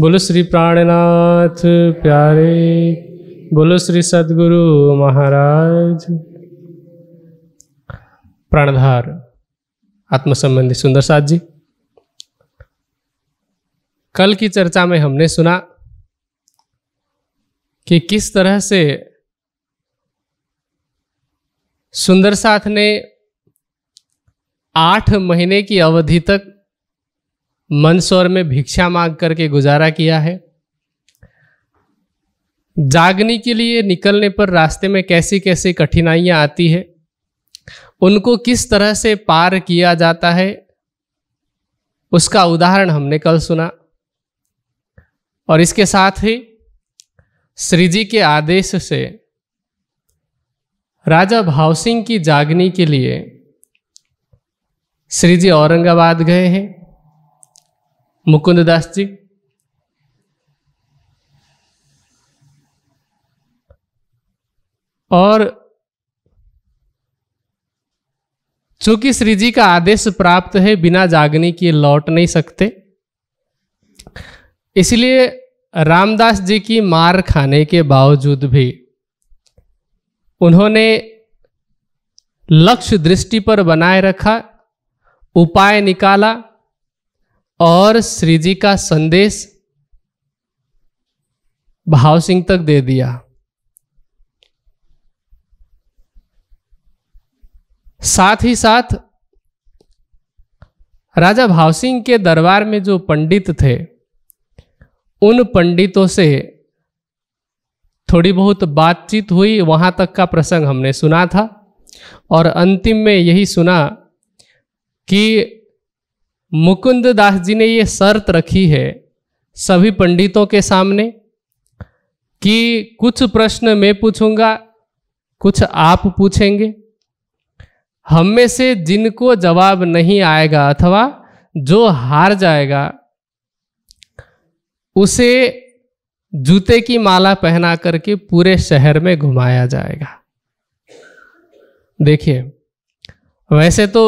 बोलो श्री प्राणनाथ प्यारे बोलो श्री सदगुरु महाराज प्राणधार आत्मसंबंधी सुंदर साथ जी कल की चर्चा में हमने सुना कि किस तरह से सुंदर साथ ने आठ महीने की अवधि तक मंदसौर में भिक्षा मांग करके गुजारा किया है जागने के लिए निकलने पर रास्ते में कैसी कैसी कठिनाइयां आती है उनको किस तरह से पार किया जाता है उसका उदाहरण हमने कल सुना और इसके साथ ही श्री जी के आदेश से राजा भाव सिंह की जागनी के लिए श्री जी औरंगाबाद गए हैं मुकुंद दास जी और चूंकि श्री जी का आदेश प्राप्त है बिना जागने के लौट नहीं सकते इसलिए रामदास जी की मार खाने के बावजूद भी उन्होंने लक्ष्य दृष्टि पर बनाए रखा उपाय निकाला और श्री जी का संदेश भाव सिंह तक दे दिया साथ ही साथ राजा भाव सिंह के दरबार में जो पंडित थे उन पंडितों से थोड़ी बहुत बातचीत हुई वहां तक का प्रसंग हमने सुना था और अंतिम में यही सुना कि मुकुंद दास जी ने ये शर्त रखी है सभी पंडितों के सामने कि कुछ प्रश्न मैं पूछूंगा कुछ आप पूछेंगे हम में से जिनको जवाब नहीं आएगा अथवा जो हार जाएगा उसे जूते की माला पहना करके पूरे शहर में घुमाया जाएगा देखिए वैसे तो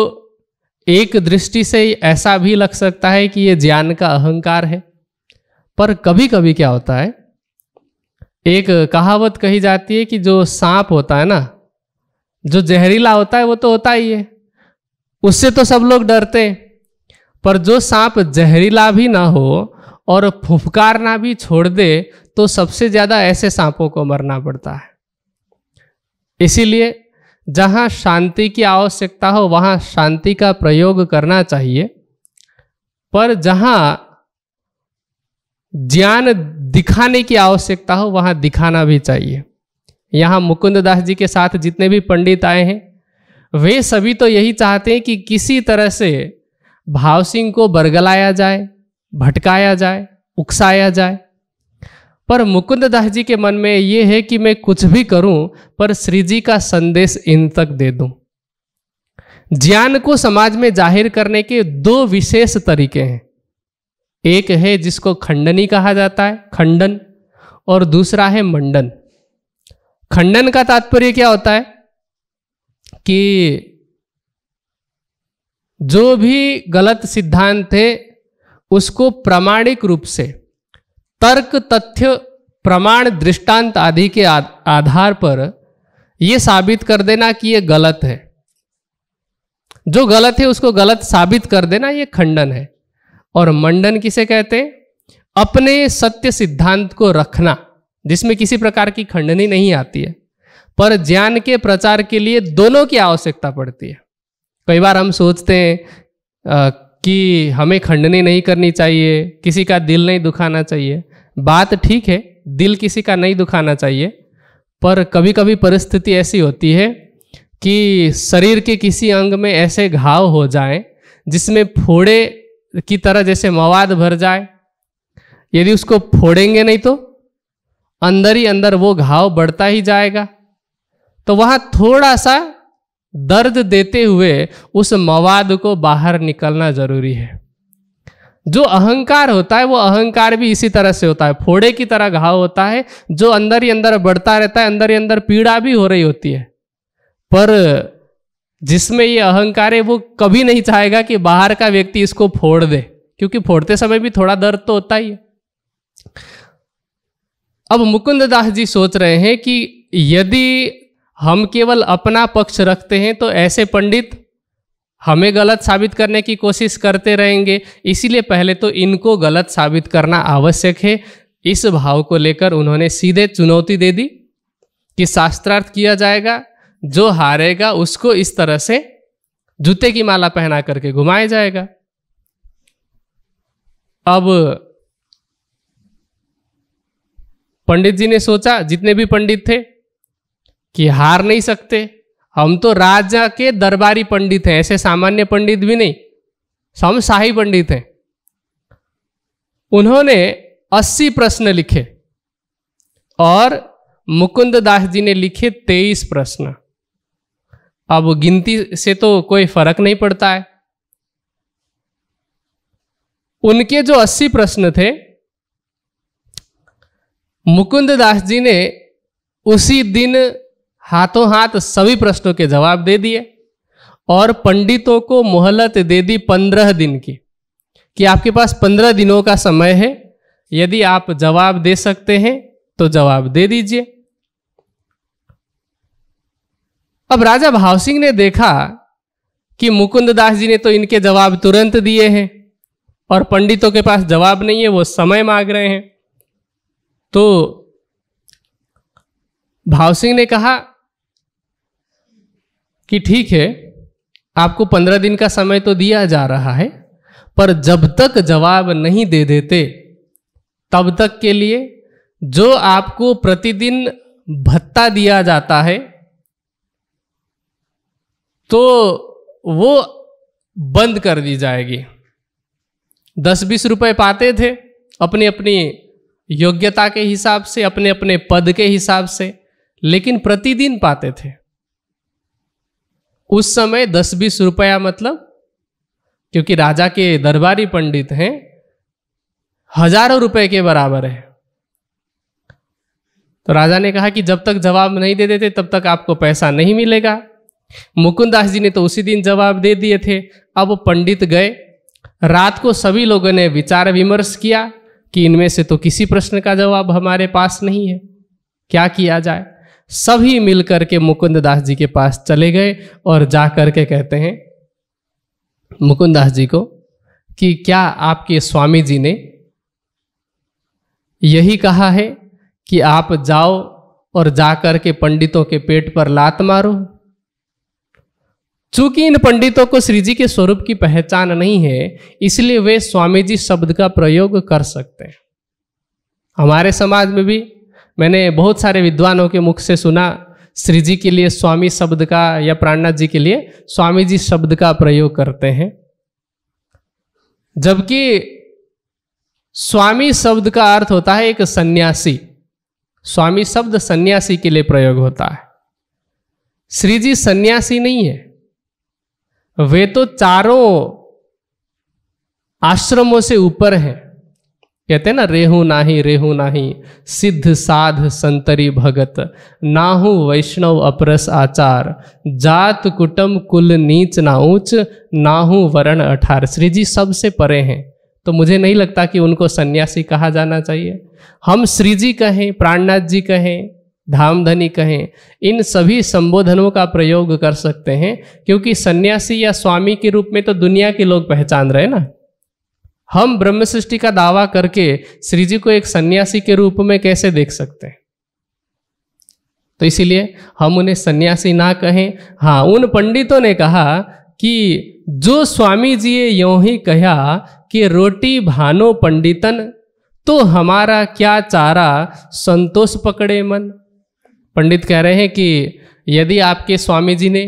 एक दृष्टि से ऐसा भी लग सकता है कि ये ज्ञान का अहंकार है पर कभी कभी क्या होता है एक कहावत कही जाती है कि जो सांप होता है ना जो जहरीला होता है वो तो होता ही है उससे तो सब लोग डरते पर जो सांप जहरीला भी ना हो और फुफकारना भी छोड़ दे तो सबसे ज़्यादा ऐसे सांपों को मरना पड़ता है इसीलिए जहाँ शांति की आवश्यकता हो वहाँ शांति का प्रयोग करना चाहिए पर जहाँ ज्ञान दिखाने की आवश्यकता हो वहाँ दिखाना भी चाहिए यहाँ मुकुंददास जी के साथ जितने भी पंडित आए हैं वे सभी तो यही चाहते हैं कि किसी तरह से भाव सिंह को बरगलाया जाए भटकाया जाए उकसाया जाए पर मुकुंद दास जी के मन में ये है कि मैं कुछ भी करूं पर श्री जी का संदेश इन तक दे दूं ज्ञान को समाज में जाहिर करने के दो विशेष तरीके हैं एक है जिसको खंडनी कहा जाता है खंडन और दूसरा है मंडन खंडन का तात्पर्य क्या होता है कि जो भी गलत सिद्धांत है उसको प्रामाणिक रूप से तर्क तथ्य प्रमाण दृष्टांत आदि के आधार पर यह साबित कर देना कि यह गलत है जो गलत है उसको गलत साबित कर देना यह खंडन है और मंडन किसे कहते हैं अपने सत्य सिद्धांत को रखना जिसमें किसी प्रकार की खंडनी नहीं आती है पर ज्ञान के प्रचार के लिए दोनों की आवश्यकता पड़ती है कई बार हम सोचते हैं कि हमें खंडनी नहीं करनी चाहिए किसी का दिल नहीं दुखाना चाहिए बात ठीक है दिल किसी का नहीं दुखाना चाहिए पर कभी कभी परिस्थिति ऐसी होती है कि शरीर के किसी अंग में ऐसे घाव हो जाए जिसमें फोड़े की तरह जैसे मवाद भर जाए यदि उसको फोड़ेंगे नहीं तो अंदर ही अंदर वो घाव बढ़ता ही जाएगा तो वहाँ थोड़ा सा दर्द देते हुए उस मवाद को बाहर निकलना ज़रूरी है जो अहंकार होता है वो अहंकार भी इसी तरह से होता है फोड़े की तरह घाव होता है जो अंदर ही अंदर बढ़ता रहता है अंदर ही अंदर पीड़ा भी हो रही होती है पर जिसमें ये अहंकार है वो कभी नहीं चाहेगा कि बाहर का व्यक्ति इसको फोड़ दे क्योंकि फोड़ते समय भी थोड़ा दर्द तो होता ही है अब मुकुंद दास जी सोच रहे हैं कि यदि हम केवल अपना पक्ष रखते हैं तो ऐसे पंडित हमें गलत साबित करने की कोशिश करते रहेंगे इसीलिए पहले तो इनको गलत साबित करना आवश्यक है इस भाव को लेकर उन्होंने सीधे चुनौती दे दी कि शास्त्रार्थ किया जाएगा जो हारेगा उसको इस तरह से जूते की माला पहना करके घुमाया जाएगा अब पंडित जी ने सोचा जितने भी पंडित थे कि हार नहीं सकते हम तो राजा के दरबारी पंडित हैं ऐसे सामान्य पंडित भी नहीं हम शाही पंडित हैं उन्होंने 80 प्रश्न लिखे और मुकुंद दास जी ने लिखे 23 प्रश्न अब गिनती से तो कोई फर्क नहीं पड़ता है उनके जो 80 प्रश्न थे मुकुंद दास जी ने उसी दिन हाथों हाथ सभी प्रश्नों के जवाब दे दिए और पंडितों को मोहलत दे दी पंद्रह दिन की कि आपके पास पंद्रह दिनों का समय है यदि आप जवाब दे सकते हैं तो जवाब दे दीजिए अब राजा भाव सिंह ने देखा कि मुकुंददास जी ने तो इनके जवाब तुरंत दिए हैं और पंडितों के पास जवाब नहीं है वो समय मांग रहे हैं तो भाव सिंह ने कहा कि ठीक है आपको पंद्रह दिन का समय तो दिया जा रहा है पर जब तक जवाब नहीं दे देते तब तक के लिए जो आपको प्रतिदिन भत्ता दिया जाता है तो वो बंद कर दी जाएगी दस बीस रुपए पाते थे अपनी अपनी योग्यता के हिसाब से अपने अपने पद के हिसाब से लेकिन प्रतिदिन पाते थे उस समय दस बीस रुपया मतलब क्योंकि राजा के दरबारी पंडित हैं हजारों रुपए के बराबर है तो राजा ने कहा कि जब तक जवाब नहीं दे देते तब तक आपको पैसा नहीं मिलेगा मुकुंदास जी ने तो उसी दिन जवाब दे दिए थे अब पंडित गए रात को सभी लोगों ने विचार विमर्श किया कि इनमें से तो किसी प्रश्न का जवाब हमारे पास नहीं है क्या किया जाए सभी मिलकर के मुकुंद दास जी के पास चले गए और जा कर के कहते हैं मुकुंद दास जी को कि क्या आपके स्वामी जी ने यही कहा है कि आप जाओ और जा कर के पंडितों के पेट पर लात मारो चूंकि इन पंडितों को श्री जी के स्वरूप की पहचान नहीं है इसलिए वे स्वामी जी शब्द का प्रयोग कर सकते हैं हमारे समाज में भी मैंने बहुत सारे विद्वानों के मुख से सुना श्री जी के लिए स्वामी शब्द का या प्राणनाथ जी के लिए स्वामी जी शब्द का प्रयोग करते हैं जबकि स्वामी शब्द का अर्थ होता है एक सन्यासी स्वामी शब्द सन्यासी के लिए प्रयोग होता है श्री जी सन्यासी नहीं है वे तो चारों आश्रमों से ऊपर हैं कहते हैं ना रेहू नाही रेहू नाही सिद्ध साध संतरी भगत नाहू वैष्णव अपरस आचार जात कुटम कुल नीच ना ऊंच नाहू वरण अठार श्री जी सबसे परे हैं तो मुझे नहीं लगता कि उनको सन्यासी कहा जाना चाहिए हम श्री जी कहें प्राणनाथ जी कहें धामधनी कहें इन सभी संबोधनों का प्रयोग कर सकते हैं क्योंकि सन्यासी या स्वामी के रूप में तो दुनिया के लोग पहचान रहे ना हम ब्रह्म सृष्टि का दावा करके श्री जी को एक सन्यासी के रूप में कैसे देख सकते हैं तो इसीलिए हम उन्हें सन्यासी ना कहें हाँ उन पंडितों ने कहा कि जो स्वामी जी यो ही कहा कि रोटी भानो पंडितन तो हमारा क्या चारा संतोष पकड़े मन पंडित कह रहे हैं कि यदि आपके स्वामी जी ने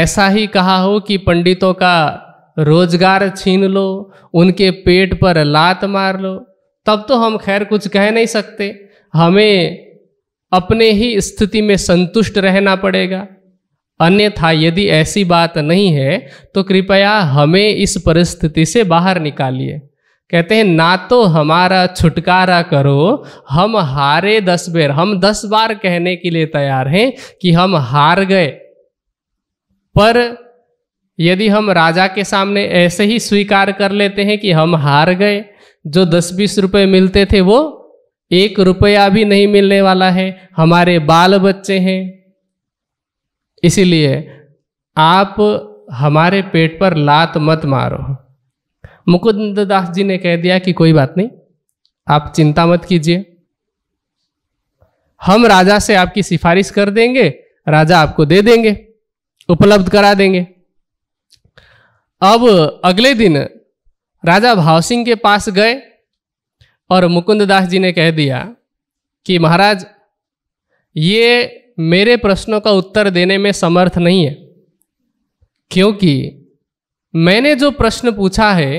ऐसा ही कहा हो कि पंडितों का रोजगार छीन लो उनके पेट पर लात मार लो तब तो हम खैर कुछ कह नहीं सकते हमें अपने ही स्थिति में संतुष्ट रहना पड़ेगा अन्यथा यदि ऐसी बात नहीं है तो कृपया हमें इस परिस्थिति से बाहर निकालिए कहते हैं ना तो हमारा छुटकारा करो हम हारे दस बेर हम दस बार कहने के लिए तैयार हैं कि हम हार गए पर यदि हम राजा के सामने ऐसे ही स्वीकार कर लेते हैं कि हम हार गए जो दस बीस रुपए मिलते थे वो एक रुपया भी नहीं मिलने वाला है हमारे बाल बच्चे हैं इसीलिए आप हमारे पेट पर लात मत मारो मुकुंद दास जी ने कह दिया कि कोई बात नहीं आप चिंता मत कीजिए हम राजा से आपकी सिफारिश कर देंगे राजा आपको दे देंगे उपलब्ध करा देंगे अब अगले दिन राजा भाव सिंह के पास गए और मुकुंददास जी ने कह दिया कि महाराज ये मेरे प्रश्नों का उत्तर देने में समर्थ नहीं है क्योंकि मैंने जो प्रश्न पूछा है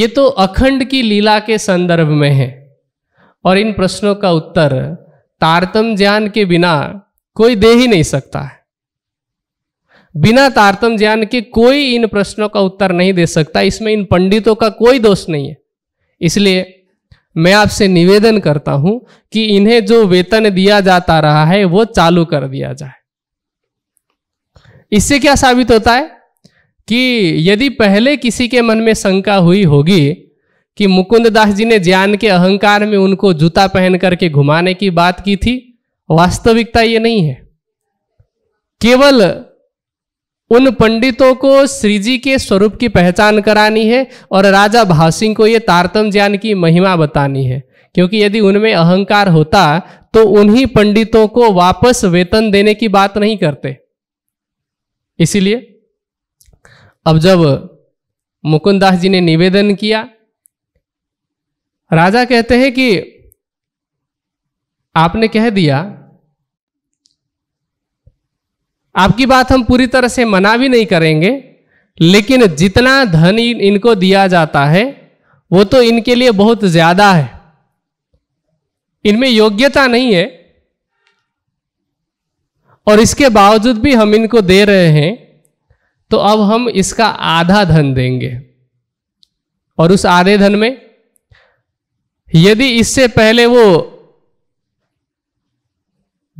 ये तो अखंड की लीला के संदर्भ में है और इन प्रश्नों का उत्तर तारतम ज्ञान के बिना कोई दे ही नहीं सकता है बिना तारतम ज्ञान के कोई इन प्रश्नों का उत्तर नहीं दे सकता इसमें इन पंडितों का कोई दोष नहीं है इसलिए मैं आपसे निवेदन करता हूं कि इन्हें जो वेतन दिया जाता रहा है वो चालू कर दिया जाए इससे क्या साबित होता है कि यदि पहले किसी के मन में शंका हुई होगी कि मुकुंद दास जी ने ज्ञान के अहंकार में उनको जूता पहन करके घुमाने की बात की थी वास्तविकता ये नहीं है केवल उन पंडितों को श्री जी के स्वरूप की पहचान करानी है और राजा भासिंह को ये तारतम ज्ञान की महिमा बतानी है क्योंकि यदि उनमें अहंकार होता तो उन्हीं पंडितों को वापस वेतन देने की बात नहीं करते इसीलिए अब जब मुकुंदास जी ने निवेदन किया राजा कहते हैं कि आपने कह दिया आपकी बात हम पूरी तरह से मना भी नहीं करेंगे लेकिन जितना धन इनको दिया जाता है वो तो इनके लिए बहुत ज्यादा है इनमें योग्यता नहीं है और इसके बावजूद भी हम इनको दे रहे हैं तो अब हम इसका आधा धन देंगे और उस आधे धन में यदि इससे पहले वो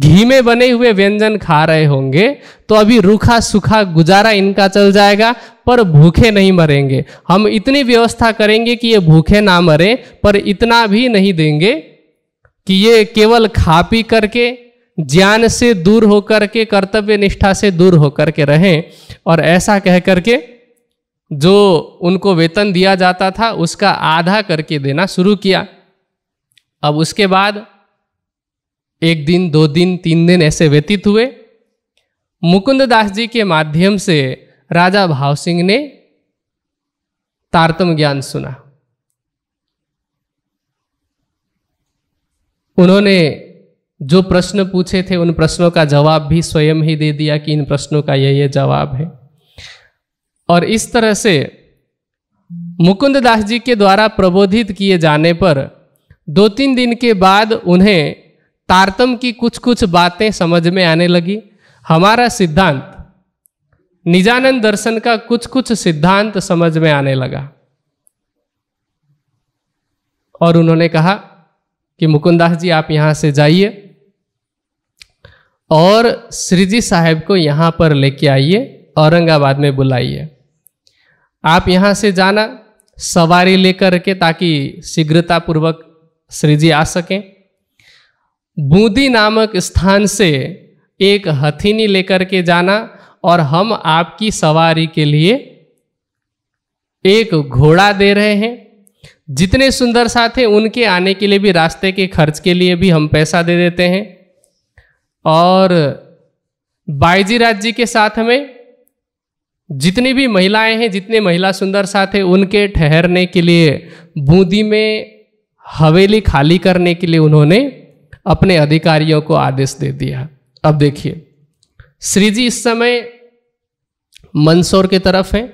घी में बने हुए व्यंजन खा रहे होंगे तो अभी रूखा सूखा गुजारा इनका चल जाएगा पर भूखे नहीं मरेंगे हम इतनी व्यवस्था करेंगे कि ये भूखे ना मरे पर इतना भी नहीं देंगे कि ये केवल खा पी करके ज्ञान से दूर होकर के कर्तव्य निष्ठा से दूर होकर के रहें और ऐसा कह करके जो उनको वेतन दिया जाता था उसका आधा करके देना शुरू किया अब उसके बाद एक दिन दो दिन तीन दिन ऐसे व्यतीत हुए मुकुंद दास जी के माध्यम से राजा भाव सिंह ने तारतम ज्ञान सुना उन्होंने जो प्रश्न पूछे थे उन प्रश्नों का जवाब भी स्वयं ही दे दिया कि इन प्रश्नों का यह यह जवाब है और इस तरह से मुकुंद दास जी के द्वारा प्रबोधित किए जाने पर दो तीन दिन के बाद उन्हें तारतम की कुछ कुछ बातें समझ में आने लगी हमारा सिद्धांत निजानंद दर्शन का कुछ कुछ सिद्धांत समझ में आने लगा और उन्होंने कहा कि मुकुंदास जी आप यहां से जाइए और श्रीजी साहब को यहां पर लेके आइए औरंगाबाद में बुलाइए आप यहां से जाना सवारी लेकर के ताकि शीघ्रतापूर्वक श्रीजी आ सकें बूंदी नामक स्थान से एक हथीनी लेकर के जाना और हम आपकी सवारी के लिए एक घोड़ा दे रहे हैं जितने सुंदर साथ हैं उनके आने के लिए भी रास्ते के खर्च के लिए भी हम पैसा दे देते हैं और बाईजी राज जी के साथ में जितनी भी महिलाएं हैं जितने महिला सुंदर साथ हैं उनके ठहरने के लिए बूंदी में हवेली खाली करने के लिए उन्होंने अपने अधिकारियों को आदेश दे दिया अब देखिए श्री जी इस समय मंदसौर की तरफ हैं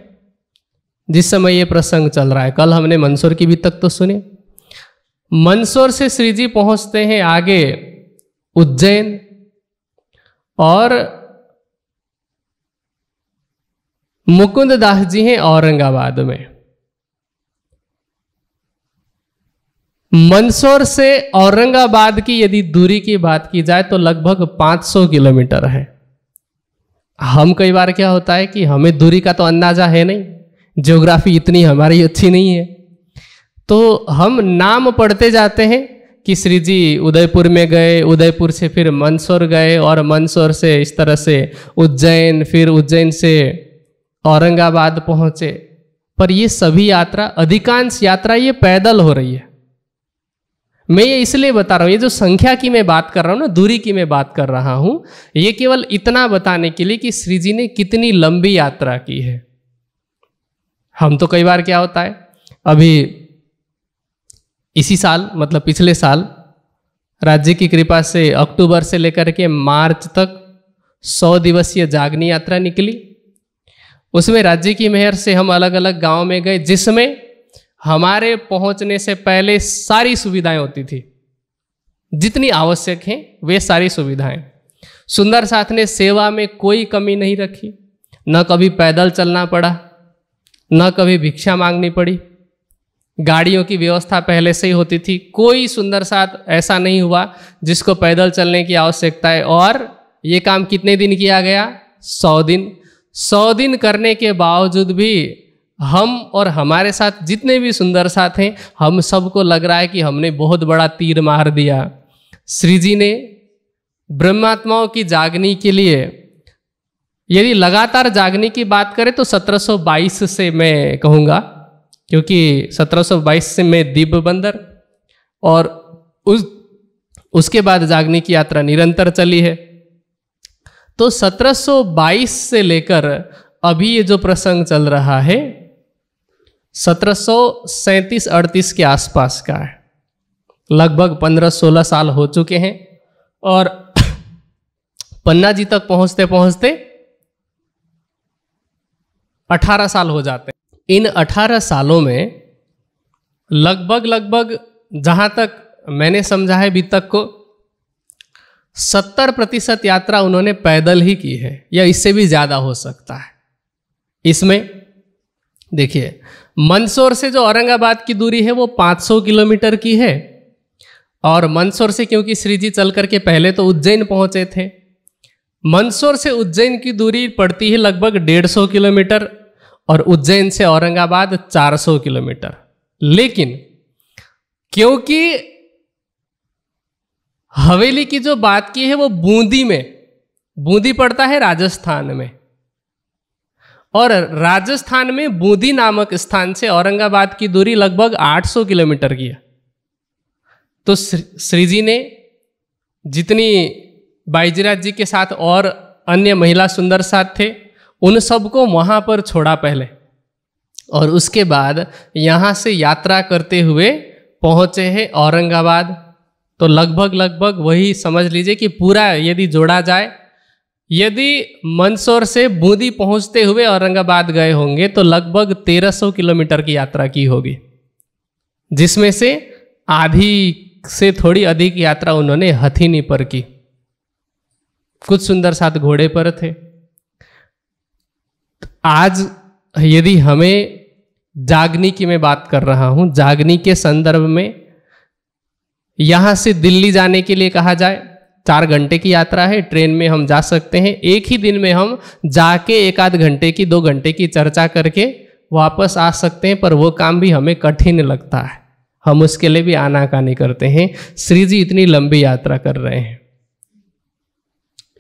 जिस समय ये प्रसंग चल रहा है कल हमने मंदसौर की भी तक तो सुने मंदसौर से श्री जी पहुंचते हैं आगे उज्जैन और मुकुंद दास जी हैं औरंगाबाद में मंदसौर से औरंगाबाद की यदि दूरी की बात की जाए तो लगभग 500 किलोमीटर है हम कई बार क्या होता है कि हमें दूरी का तो अंदाजा है नहीं ज्योग्राफी इतनी हमारी अच्छी नहीं है तो हम नाम पढ़ते जाते हैं कि श्री जी उदयपुर में गए उदयपुर से फिर मंदसौर गए और मंदसौर से इस तरह से उज्जैन फिर उज्जैन से औरंगाबाद पहुँचे पर ये सभी यात्रा अधिकांश यात्रा ये पैदल हो रही है मैं ये इसलिए बता रहा हूँ ये जो संख्या की मैं बात कर रहा हूँ ना दूरी की मैं बात कर रहा हूँ ये केवल इतना बताने के लिए कि श्री जी ने कितनी लंबी यात्रा की है हम तो कई बार क्या होता है अभी इसी साल मतलब पिछले साल राज्य की कृपा से अक्टूबर से लेकर के मार्च तक सौ दिवसीय जागनी यात्रा निकली उसमें राज्य की मेहर से हम अलग अलग गांव में गए जिसमें हमारे पहुंचने से पहले सारी सुविधाएं होती थी जितनी आवश्यक हैं वे सारी सुविधाएं सुंदर साथ ने सेवा में कोई कमी नहीं रखी न कभी पैदल चलना पड़ा न कभी भिक्षा मांगनी पड़ी गाड़ियों की व्यवस्था पहले से ही होती थी कोई सुंदर साथ ऐसा नहीं हुआ जिसको पैदल चलने की आवश्यकता है और ये काम कितने दिन किया गया सौ दिन सौ दिन करने के बावजूद भी हम और हमारे साथ जितने भी सुंदर साथ हैं हम सबको लग रहा है कि हमने बहुत बड़ा तीर मार दिया श्री जी ने ब्रह्मात्माओं की जागनी के लिए यदि लगातार जागने की बात करें तो 1722 से मैं कहूँगा क्योंकि 1722 से मैं दीप बंदर और उस उसके बाद जागने की यात्रा निरंतर चली है तो 1722 से लेकर अभी ये जो प्रसंग चल रहा है सत्रह सौ अड़तीस के आसपास का है लगभग पंद्रह सोलह साल हो चुके हैं और पन्ना जी तक पहुंचते पहुंचते अठारह साल हो जाते हैं इन अठारह सालों में लगभग लगभग जहां तक मैंने समझा है अभी तक को सत्तर प्रतिशत यात्रा उन्होंने पैदल ही की है या इससे भी ज़्यादा हो सकता है इसमें देखिए मंदसौर से जो औरंगाबाद की दूरी है वो 500 किलोमीटर की है और मंदसौर से क्योंकि श्री जी चल करके पहले तो उज्जैन पहुंचे थे मंदसौर से उज्जैन की दूरी पड़ती है लगभग 150 किलोमीटर और उज्जैन से औरंगाबाद 400 किलोमीटर लेकिन क्योंकि हवेली की जो बात की है वो बूंदी में बूंदी पड़ता है राजस्थान में और राजस्थान में बूंदी नामक स्थान से औरंगाबाद की दूरी लगभग 800 किलोमीटर की है तो श्री जी ने जितनी बाईजीराज जी के साथ और अन्य महिला सुंदर साथ थे उन सबको वहाँ पर छोड़ा पहले और उसके बाद यहाँ से यात्रा करते हुए पहुँचे हैं औरंगाबाद तो लगभग लगभग वही समझ लीजिए कि पूरा यदि जोड़ा जाए यदि मंदसौर से बूंदी पहुंचते हुए औरंगाबाद गए होंगे तो लगभग 1300 किलोमीटर की यात्रा की होगी जिसमें से आधी से थोड़ी अधिक यात्रा उन्होंने हथीनी पर की कुछ सुंदर साथ घोड़े पर थे आज यदि हमें जागनी की मैं बात कर रहा हूं जागनी के संदर्भ में यहां से दिल्ली जाने के लिए कहा जाए चार घंटे की यात्रा है ट्रेन में हम जा सकते हैं एक ही दिन में हम जाके एक आध घंटे की दो घंटे की चर्चा करके वापस आ सकते हैं पर वो काम भी हमें कठिन लगता है हम उसके लिए भी आनाकानी करते हैं श्री जी इतनी लंबी यात्रा कर रहे हैं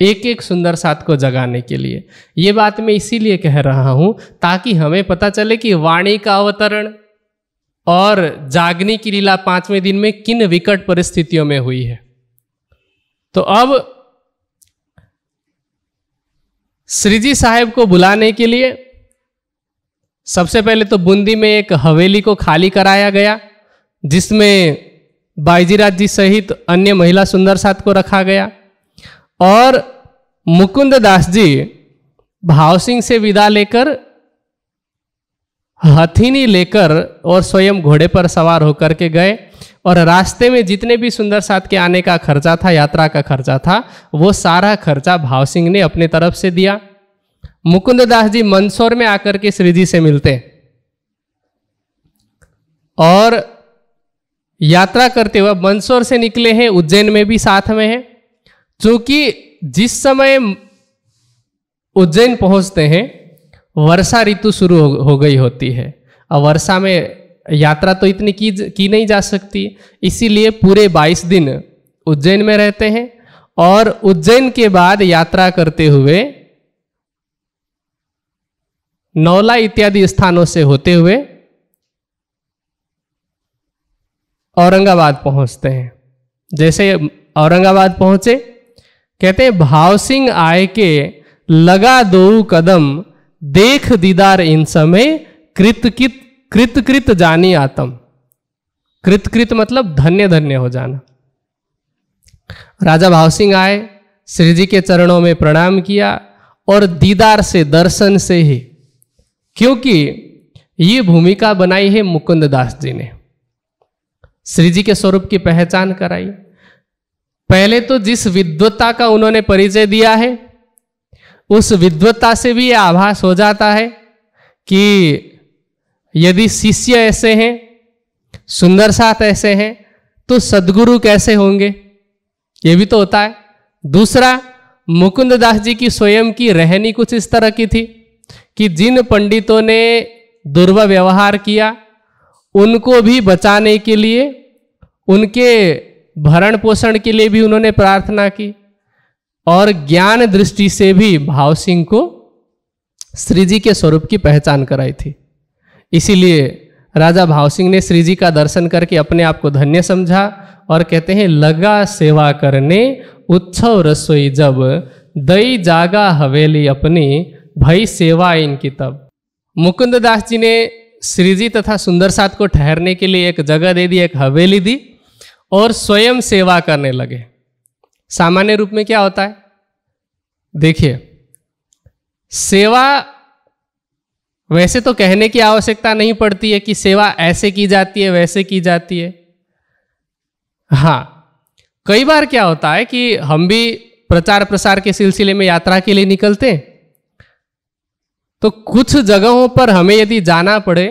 एक एक सुंदर साथ को जगाने के लिए ये बात मैं इसीलिए कह रहा हूं ताकि हमें पता चले कि वाणी का अवतरण और जागनी की लीला पांचवें दिन में किन विकट परिस्थितियों में हुई है तो अब श्रीजी साहब साहेब को बुलाने के लिए सबसे पहले तो बूंदी में एक हवेली को खाली कराया गया जिसमें बाईजीराज जी सहित अन्य महिला सुंदर साथ को रखा गया और मुकुंद दास जी भाव सिंह से विदा लेकर हथीनी लेकर और स्वयं घोड़े पर सवार होकर के गए और रास्ते में जितने भी सुंदर साथ के आने का खर्चा था यात्रा का खर्चा था वो सारा खर्चा भाव सिंह ने अपने तरफ से दिया मुकुंद दास जी मंदसौर में आकर के श्री जी से मिलते और यात्रा करते हुए मंदसौर से निकले हैं उज्जैन में भी साथ में है चूंकि जिस समय उज्जैन पहुंचते हैं वर्षा ऋतु शुरू हो, हो गई होती है और वर्षा में यात्रा तो इतनी की की नहीं जा सकती इसीलिए पूरे 22 दिन उज्जैन में रहते हैं और उज्जैन के बाद यात्रा करते हुए नौला इत्यादि स्थानों से होते हुए औरंगाबाद पहुंचते हैं जैसे औरंगाबाद पहुंचे कहते हैं भाव सिंह आय के लगा दो कदम देख दीदार इन समय कृतकित कृत कृत जानी आतम कृत कृत मतलब धन्य धन्य हो जाना राजा भाव सिंह आए श्री जी के चरणों में प्रणाम किया और दीदार से दर्शन से ही क्योंकि ये भूमिका बनाई है मुकुंद दास जी ने श्री जी के स्वरूप की पहचान कराई पहले तो जिस विद्वत्ता का उन्होंने परिचय दिया है उस विद्वत्ता से भी यह आभास हो जाता है कि यदि शिष्य ऐसे हैं सुंदर साथ ऐसे हैं तो सदगुरु कैसे होंगे ये भी तो होता है दूसरा मुकुंद दास जी की स्वयं की रहनी कुछ इस तरह की थी कि जिन पंडितों ने दुर्व्यवहार किया उनको भी बचाने के लिए उनके भरण पोषण के लिए भी उन्होंने प्रार्थना की और ज्ञान दृष्टि से भी भाव सिंह को श्री जी के स्वरूप की पहचान कराई थी इसीलिए राजा भाव सिंह ने श्री जी का दर्शन करके अपने आप को धन्य समझा और कहते हैं लगा सेवा करने उत्सव रसोई जब दई जागा हवेली अपनी भई सेवा इनकी तब मुकुंद दास जी ने श्रीजी तथा सुंदर साथ को ठहरने के लिए एक जगह दे दी एक हवेली दी और स्वयं सेवा करने लगे सामान्य रूप में क्या होता है देखिए सेवा वैसे तो कहने की आवश्यकता नहीं पड़ती है कि सेवा ऐसे की जाती है वैसे की जाती है हाँ कई बार क्या होता है कि हम भी प्रचार प्रसार के सिलसिले में यात्रा के लिए निकलते हैं तो कुछ जगहों पर हमें यदि जाना पड़े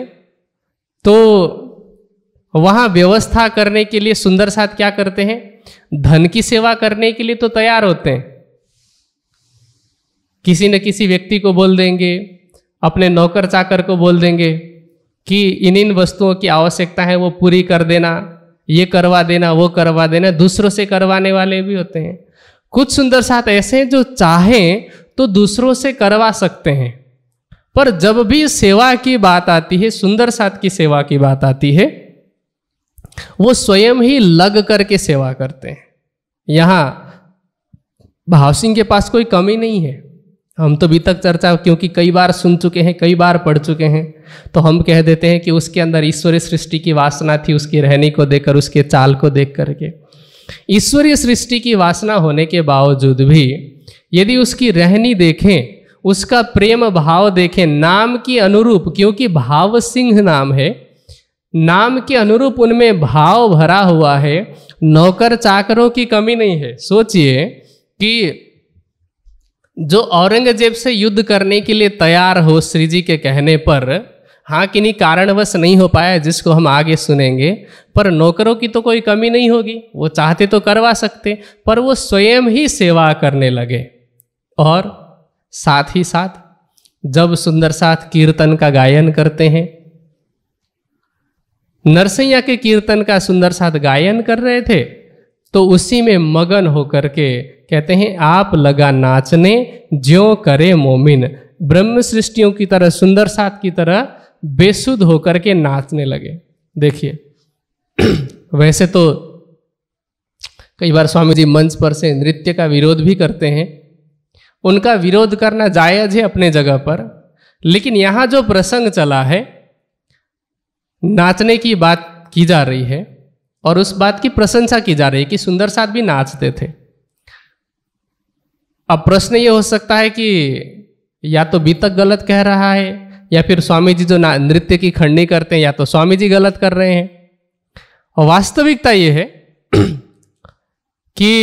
तो वहाँ व्यवस्था करने के लिए सुंदर साथ क्या करते हैं धन की सेवा करने के लिए तो तैयार होते हैं किसी न किसी व्यक्ति को बोल देंगे अपने नौकर चाकर को बोल देंगे कि इन इन वस्तुओं की आवश्यकता है वो पूरी कर देना ये करवा देना वो करवा देना दूसरों से करवाने वाले भी होते हैं कुछ सुंदर साथ ऐसे हैं जो चाहें तो दूसरों से करवा सकते हैं पर जब भी सेवा की बात आती है सुंदर साथ की सेवा की बात आती है वो स्वयं ही लग करके सेवा करते हैं यहाँ भाव सिंह के पास कोई कमी नहीं है हम तो अभी तक चर्चा क्योंकि कई बार सुन चुके हैं कई बार पढ़ चुके हैं तो हम कह देते हैं कि उसके अंदर ईश्वरीय सृष्टि की वासना थी उसकी रहनी को देखकर उसके चाल को देख करके ईश्वरीय सृष्टि की वासना होने के बावजूद भी यदि उसकी रहनी देखें उसका प्रेम भाव देखें नाम के अनुरूप क्योंकि भाव सिंह नाम है नाम के अनुरूप उनमें भाव भरा हुआ है नौकर चाकरों की कमी नहीं है सोचिए कि जो औरंगजेब से युद्ध करने के लिए तैयार हो श्री जी के कहने पर हाँ किन्हीं कारणवश नहीं हो पाया जिसको हम आगे सुनेंगे पर नौकरों की तो कोई कमी नहीं होगी वो चाहते तो करवा सकते पर वो स्वयं ही सेवा करने लगे और साथ ही साथ जब सुंदर साथ कीर्तन का गायन करते हैं नरसैया के कीर्तन का सुंदर साथ गायन कर रहे थे तो उसी में मगन होकर के कहते हैं आप लगा नाचने ज्यो करे मोमिन ब्रह्म सृष्टियों की तरह सुंदर सात की तरह बेसुध होकर के नाचने लगे देखिए वैसे तो कई बार स्वामी जी मंच पर से नृत्य का विरोध भी करते हैं उनका विरोध करना जायज है अपने जगह पर लेकिन यहाँ जो प्रसंग चला है नाचने की बात की जा रही है और उस बात की प्रशंसा की जा रही है कि सुंदर साथ भी नाचते थे अब प्रश्न ये हो सकता है कि या तो बीतक गलत कह रहा है या फिर स्वामी जी जो नृत्य की खंडनी करते हैं या तो स्वामी जी गलत कर रहे हैं और वास्तविकता ये है कि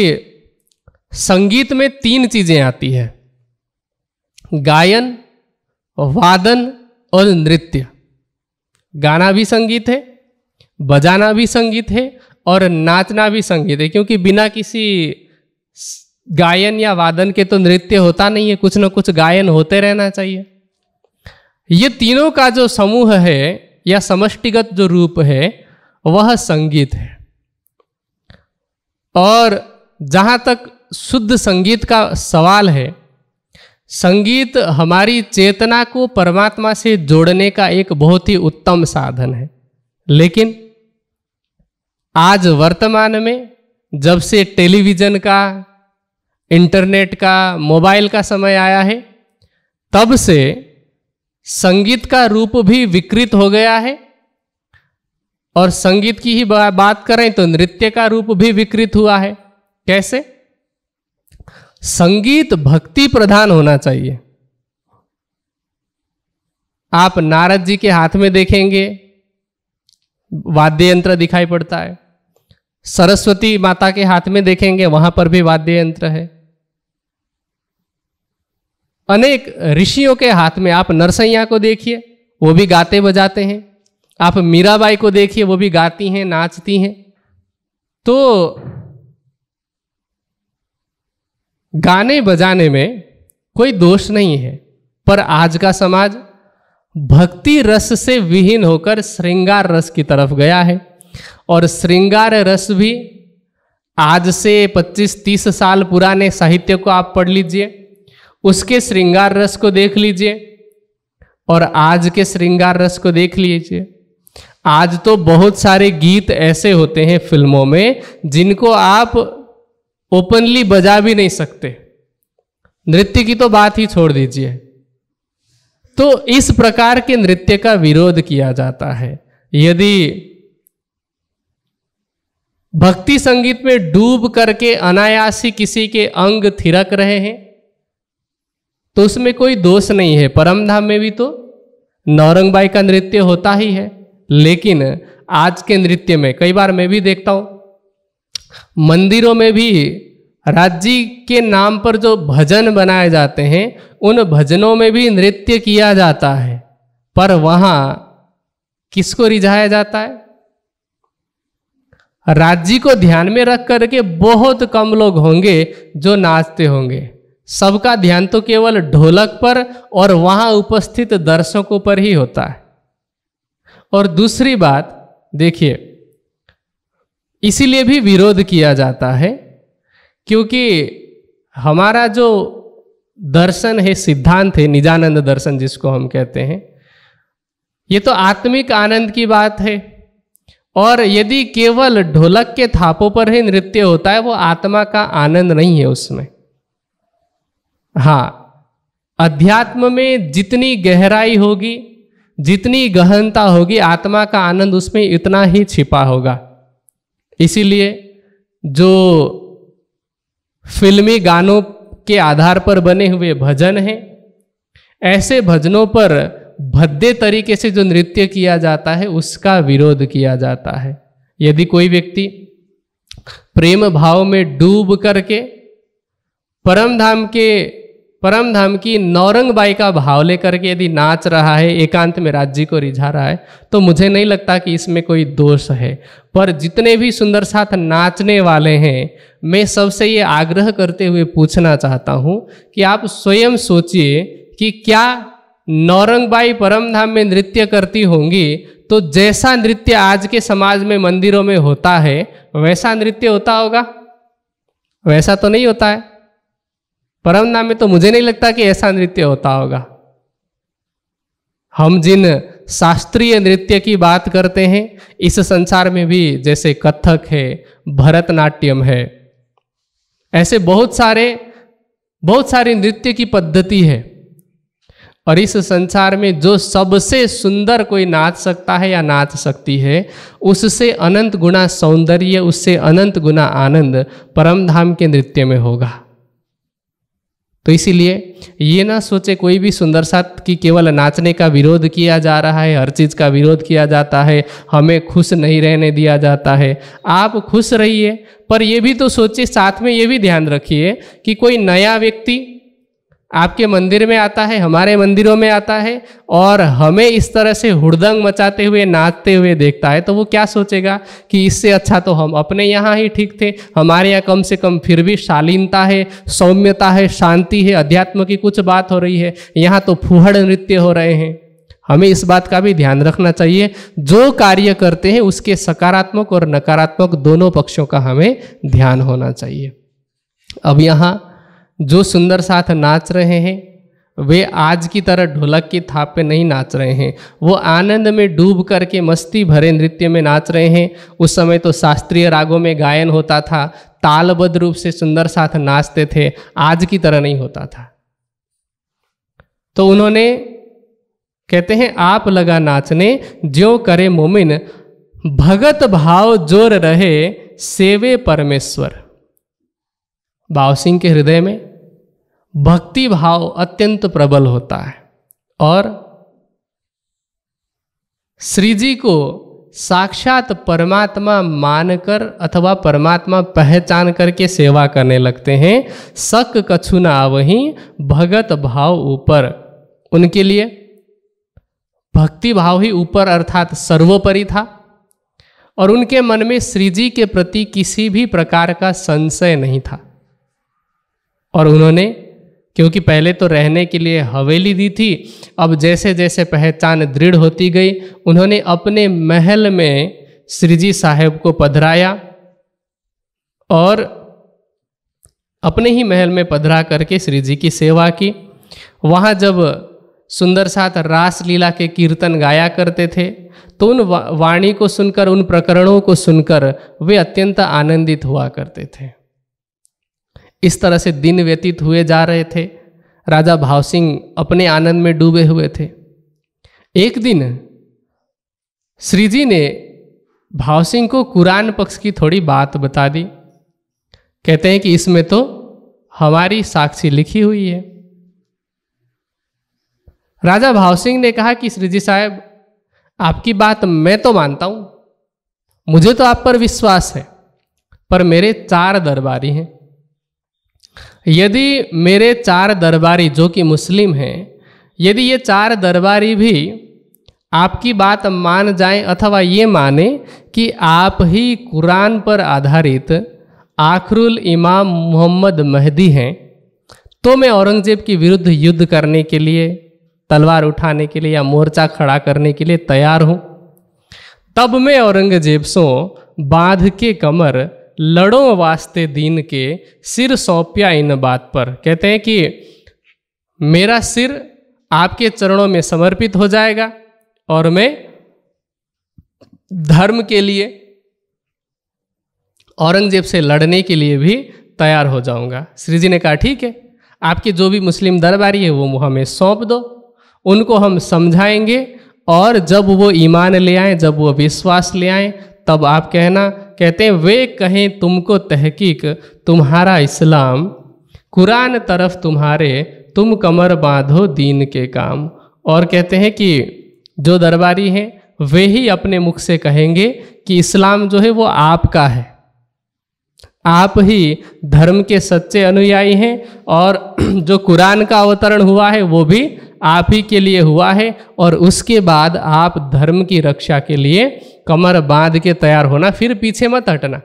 संगीत में तीन चीजें आती है गायन वादन और नृत्य गाना भी संगीत है बजाना भी संगीत है और नाचना भी संगीत है क्योंकि बिना किसी गायन या वादन के तो नृत्य होता नहीं है कुछ ना कुछ गायन होते रहना चाहिए ये तीनों का जो समूह है या समष्टिगत जो रूप है वह संगीत है और जहाँ तक शुद्ध संगीत का सवाल है संगीत हमारी चेतना को परमात्मा से जोड़ने का एक बहुत ही उत्तम साधन है लेकिन आज वर्तमान में जब से टेलीविज़न का इंटरनेट का मोबाइल का समय आया है तब से संगीत का रूप भी विकृत हो गया है और संगीत की ही बात करें तो नृत्य का रूप भी विकृत हुआ है कैसे संगीत भक्ति प्रधान होना चाहिए आप नारद जी के हाथ में देखेंगे वाद्य यंत्र दिखाई पड़ता है सरस्वती माता के हाथ में देखेंगे वहां पर भी वाद्य यंत्र है अनेक ऋषियों के हाथ में आप नरसैया को देखिए वो भी गाते बजाते हैं आप मीराबाई को देखिए वो भी गाती हैं नाचती हैं तो गाने बजाने में कोई दोष नहीं है पर आज का समाज भक्ति रस से विहीन होकर श्रृंगार रस की तरफ गया है और श्रृंगार रस भी आज से 25-30 साल पुराने साहित्य को आप पढ़ लीजिए उसके श्रृंगार रस को देख लीजिए और आज के श्रृंगार रस को देख लीजिए आज तो बहुत सारे गीत ऐसे होते हैं फिल्मों में जिनको आप ओपनली बजा भी नहीं सकते नृत्य की तो बात ही छोड़ दीजिए तो इस प्रकार के नृत्य का विरोध किया जाता है यदि भक्ति संगीत में डूब करके अनायासी किसी के अंग थिरक रहे हैं तो उसमें कोई दोष नहीं है परमधाम में भी तो नौरंगबाई का नृत्य होता ही है लेकिन आज के नृत्य में कई बार मैं भी देखता हूँ मंदिरों में भी राज्य के नाम पर जो भजन बनाए जाते हैं उन भजनों में भी नृत्य किया जाता है पर वहाँ किसको रिझाया जाता है राज्य को ध्यान में रख करके बहुत कम लोग होंगे जो नाचते होंगे सबका ध्यान तो केवल ढोलक पर और वहाँ उपस्थित दर्शकों पर ही होता है और दूसरी बात देखिए इसीलिए भी विरोध किया जाता है क्योंकि हमारा जो दर्शन है सिद्धांत है निजानंद दर्शन जिसको हम कहते हैं ये तो आत्मिक आनंद की बात है और यदि केवल ढोलक के थापों पर ही नृत्य होता है वो आत्मा का आनंद नहीं है उसमें हाँ अध्यात्म में जितनी गहराई होगी जितनी गहनता होगी आत्मा का आनंद उसमें इतना ही छिपा होगा इसीलिए जो फिल्मी गानों के आधार पर बने हुए भजन हैं ऐसे भजनों पर भद्दे तरीके से जो नृत्य किया जाता है उसका विरोध किया जाता है यदि कोई व्यक्ति प्रेम भाव में डूब करके परम धाम के परम धाम की बाई का भाव लेकर के यदि नाच रहा है एकांत में राज्य को रिझा रहा है तो मुझे नहीं लगता कि इसमें कोई दोष है पर जितने भी सुंदर साथ नाचने वाले हैं मैं सबसे ये आग्रह करते हुए पूछना चाहता हूँ कि आप स्वयं सोचिए कि क्या नौरंगबाई परमधाम में नृत्य करती होंगी तो जैसा नृत्य आज के समाज में मंदिरों में होता है वैसा नृत्य होता होगा वैसा तो नहीं होता है परमधाम में तो मुझे नहीं लगता कि ऐसा नृत्य होता होगा हम जिन शास्त्रीय नृत्य की बात करते हैं इस संसार में भी जैसे कथक है भरतनाट्यम है ऐसे बहुत सारे बहुत सारी नृत्य की पद्धति है और इस संसार में जो सबसे सुंदर कोई नाच सकता है या नाच सकती है उससे अनंत गुना सौंदर्य उससे अनंत गुना आनंद परम धाम के नृत्य में होगा तो इसीलिए ये ना सोचे कोई भी सुंदर सात की केवल नाचने का विरोध किया जा रहा है हर चीज़ का विरोध किया जाता है हमें खुश नहीं रहने दिया जाता है आप खुश रहिए पर यह भी तो सोचिए साथ में ये भी ध्यान रखिए कि कोई नया व्यक्ति आपके मंदिर में आता है हमारे मंदिरों में आता है और हमें इस तरह से हुड़दंग मचाते हुए नाचते हुए देखता है तो वो क्या सोचेगा कि इससे अच्छा तो हम अपने यहाँ ही ठीक थे हमारे यहाँ कम से कम फिर भी शालीनता है सौम्यता है शांति है अध्यात्म की कुछ बात हो रही है यहाँ तो फुहड़ नृत्य हो रहे हैं हमें इस बात का भी ध्यान रखना चाहिए जो कार्य करते हैं उसके सकारात्मक और नकारात्मक दोनों पक्षों का हमें ध्यान होना चाहिए अब यहाँ जो सुंदर साथ नाच रहे हैं वे आज की तरह ढोलक की थाप पे नहीं नाच रहे हैं वो आनंद में डूब करके मस्ती भरे नृत्य में नाच रहे हैं उस समय तो शास्त्रीय रागों में गायन होता था तालबद्ध रूप से सुंदर साथ नाचते थे आज की तरह नहीं होता था तो उन्होंने कहते हैं आप लगा नाचने ज्यो करे मोमिन भगत भाव जोर रहे सेवे परमेश्वर बाव सिंह के हृदय में भक्ति भाव अत्यंत प्रबल होता है और श्री जी को साक्षात परमात्मा मानकर अथवा परमात्मा पहचान करके सेवा करने लगते हैं शक कछु ना वहीं भगत भाव ऊपर उनके लिए भक्ति भाव ही ऊपर अर्थात सर्वोपरि था और उनके मन में श्री जी के प्रति किसी भी प्रकार का संशय नहीं था और उन्होंने क्योंकि पहले तो रहने के लिए हवेली दी थी अब जैसे जैसे पहचान दृढ़ होती गई उन्होंने अपने महल में श्रीजी साहेब को पधराया और अपने ही महल में पधरा करके श्री जी की सेवा की वहाँ जब सुंदर साथ रास लीला के कीर्तन गाया करते थे तो उन वाणी को सुनकर उन प्रकरणों को सुनकर वे अत्यंत आनंदित हुआ करते थे इस तरह से दिन व्यतीत हुए जा रहे थे राजा भाव सिंह अपने आनंद में डूबे हुए थे एक दिन श्रीजी ने भाव सिंह को कुरान पक्ष की थोड़ी बात बता दी कहते हैं कि इसमें तो हमारी साक्षी लिखी हुई है राजा भाव सिंह ने कहा कि श्री जी साहब आपकी बात मैं तो मानता हूं मुझे तो आप पर विश्वास है पर मेरे चार दरबारी हैं यदि मेरे चार दरबारी जो कि मुस्लिम हैं यदि ये चार दरबारी भी आपकी बात मान जाएं अथवा ये माने कि आप ही कुरान पर आधारित आखरुल इमाम मोहम्मद महदी हैं तो मैं औरंगजेब के विरुद्ध युद्ध करने के लिए तलवार उठाने के लिए या मोर्चा खड़ा करने के लिए तैयार हूँ तब मैं औरंगजेब सो बांध के कमर लड़ो वास्ते दीन के सिर सौंपया इन बात पर कहते हैं कि मेरा सिर आपके चरणों में समर्पित हो जाएगा और मैं धर्म के लिए औरंगजेब से लड़ने के लिए भी तैयार हो जाऊंगा श्री जी ने कहा ठीक है आपके जो भी मुस्लिम दरबारी है वो हमें सौंप दो उनको हम समझाएंगे और जब वो ईमान ले आए जब वो विश्वास ले आए तब आप कहना कहते हैं वे कहें तुमको तहकीक तुम्हारा इस्लाम कुरान तरफ तुम्हारे तुम कमर बांधो दीन के काम और कहते हैं कि जो दरबारी हैं वे ही अपने मुख से कहेंगे कि इस्लाम जो है वो आपका है आप ही धर्म के सच्चे अनुयायी हैं और जो कुरान का अवतरण हुआ है वो भी आप ही के लिए हुआ है और उसके बाद आप धर्म की रक्षा के लिए कमर बांध के तैयार होना फिर पीछे मत हटना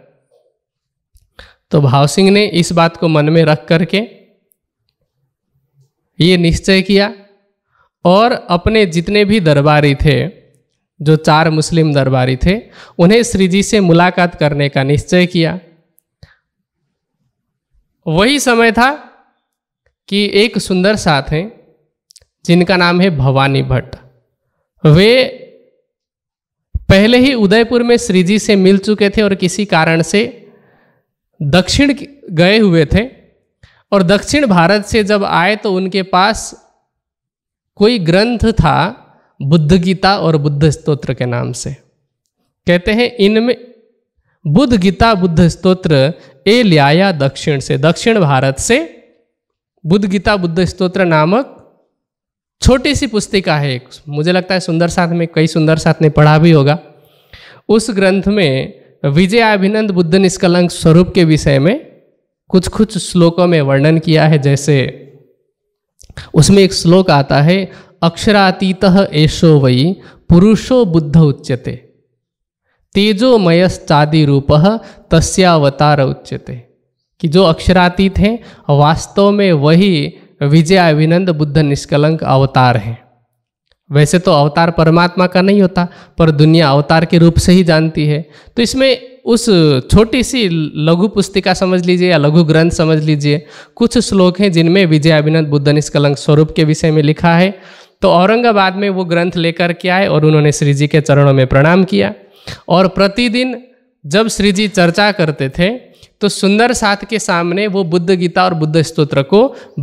तो भाव सिंह ने इस बात को मन में रख करके ये निश्चय किया और अपने जितने भी दरबारी थे जो चार मुस्लिम दरबारी थे उन्हें श्रीजी से मुलाकात करने का निश्चय किया वही समय था कि एक सुंदर साथ हैं जिनका नाम है भवानी भट्ट वे पहले ही उदयपुर में श्रीजी से मिल चुके थे और किसी कारण से दक्षिण गए हुए थे और दक्षिण भारत से जब आए तो उनके पास कोई ग्रंथ था बुद्ध गीता और बुद्ध स्तोत्र के नाम से कहते हैं इनमें बुद्ध गीता बुद्ध स्तोत्र ए लियाया दक्षिण से दक्षिण भारत से बुद्ध गीता बुद्ध स्तोत्र नामक छोटी सी पुस्तिका है एक मुझे लगता है सुंदर साथ में कई सुंदर साथ ने पढ़ा भी होगा उस ग्रंथ में अभिनंद बुद्ध निष्कलंक स्वरूप के विषय में कुछ कुछ श्लोकों में वर्णन किया है जैसे उसमें एक श्लोक आता है अक्षरातीत एशो वई पुरुषो बुद्ध उच्यते तेजोमयश्चादि रूप तस्यावतार उच्यते कि जो अक्षरातीत हैं वास्तव में वही विजयाभिनंद बुद्ध निष्कलंक अवतार हैं वैसे तो अवतार परमात्मा का नहीं होता पर दुनिया अवतार के रूप से ही जानती है तो इसमें उस छोटी सी लघु पुस्तिका समझ लीजिए या लघु ग्रंथ समझ लीजिए कुछ श्लोक हैं जिनमें विजयाभिनंद बुद्ध निष्कलंक स्वरूप के विषय में लिखा है तो औरंगाबाद में वो ग्रंथ लेकर के आए और उन्होंने श्री जी के चरणों में प्रणाम किया और प्रतिदिन जब श्री जी चर्चा करते थे तो सुंदर साथ के सामने वो बुद्ध गीता और बुद्ध स्तोत्र को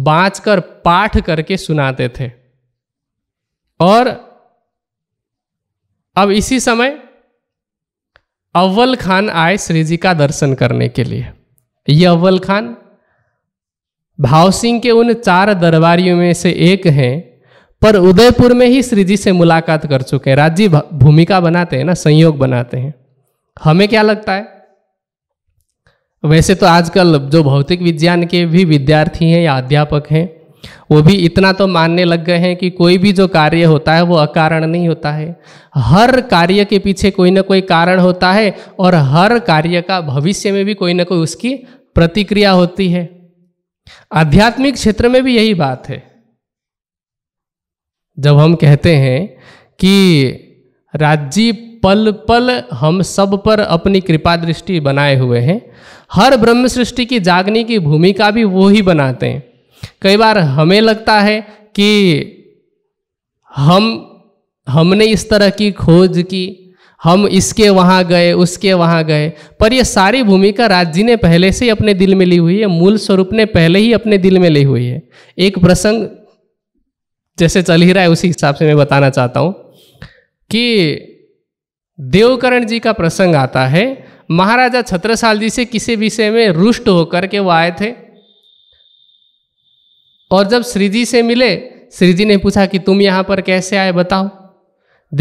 बाँच कर पाठ करके सुनाते थे और अब इसी समय अव्वल खान आए श्री जी का दर्शन करने के लिए ये अव्वल खान भाव सिंह के उन चार दरबारियों में से एक हैं पर उदयपुर में ही श्री जी से मुलाकात कर चुके हैं राज्य भूमिका बनाते हैं ना संयोग बनाते हैं हमें क्या लगता है वैसे तो आजकल जो भौतिक विज्ञान के भी विद्यार्थी हैं या अध्यापक हैं वो भी इतना तो मानने लग गए हैं कि कोई भी जो कार्य होता है वो अकारण नहीं होता है हर कार्य के पीछे कोई ना कोई कारण होता है और हर कार्य का भविष्य में भी कोई ना कोई उसकी प्रतिक्रिया होती है आध्यात्मिक क्षेत्र में भी यही बात है जब हम कहते हैं कि राज्य पल पल हम सब पर अपनी कृपा दृष्टि बनाए हुए हैं हर ब्रह्म सृष्टि की जागने की भूमिका भी वो ही बनाते हैं कई बार हमें लगता है कि हम हमने इस तरह की खोज की हम इसके वहाँ गए उसके वहाँ गए पर यह सारी भूमिका राज जी ने पहले से ही अपने दिल में ली हुई है मूल स्वरूप ने पहले ही अपने दिल में ली हुई है एक प्रसंग जैसे चल ही रहा है उसी हिसाब से मैं बताना चाहता हूँ कि देवकरण जी का प्रसंग आता है महाराजा छत्रसाल जी से किसी विषय में रुष्ट होकर के वो आए थे और जब श्रीजी से मिले श्री जी ने पूछा कि तुम यहाँ पर कैसे आए बताओ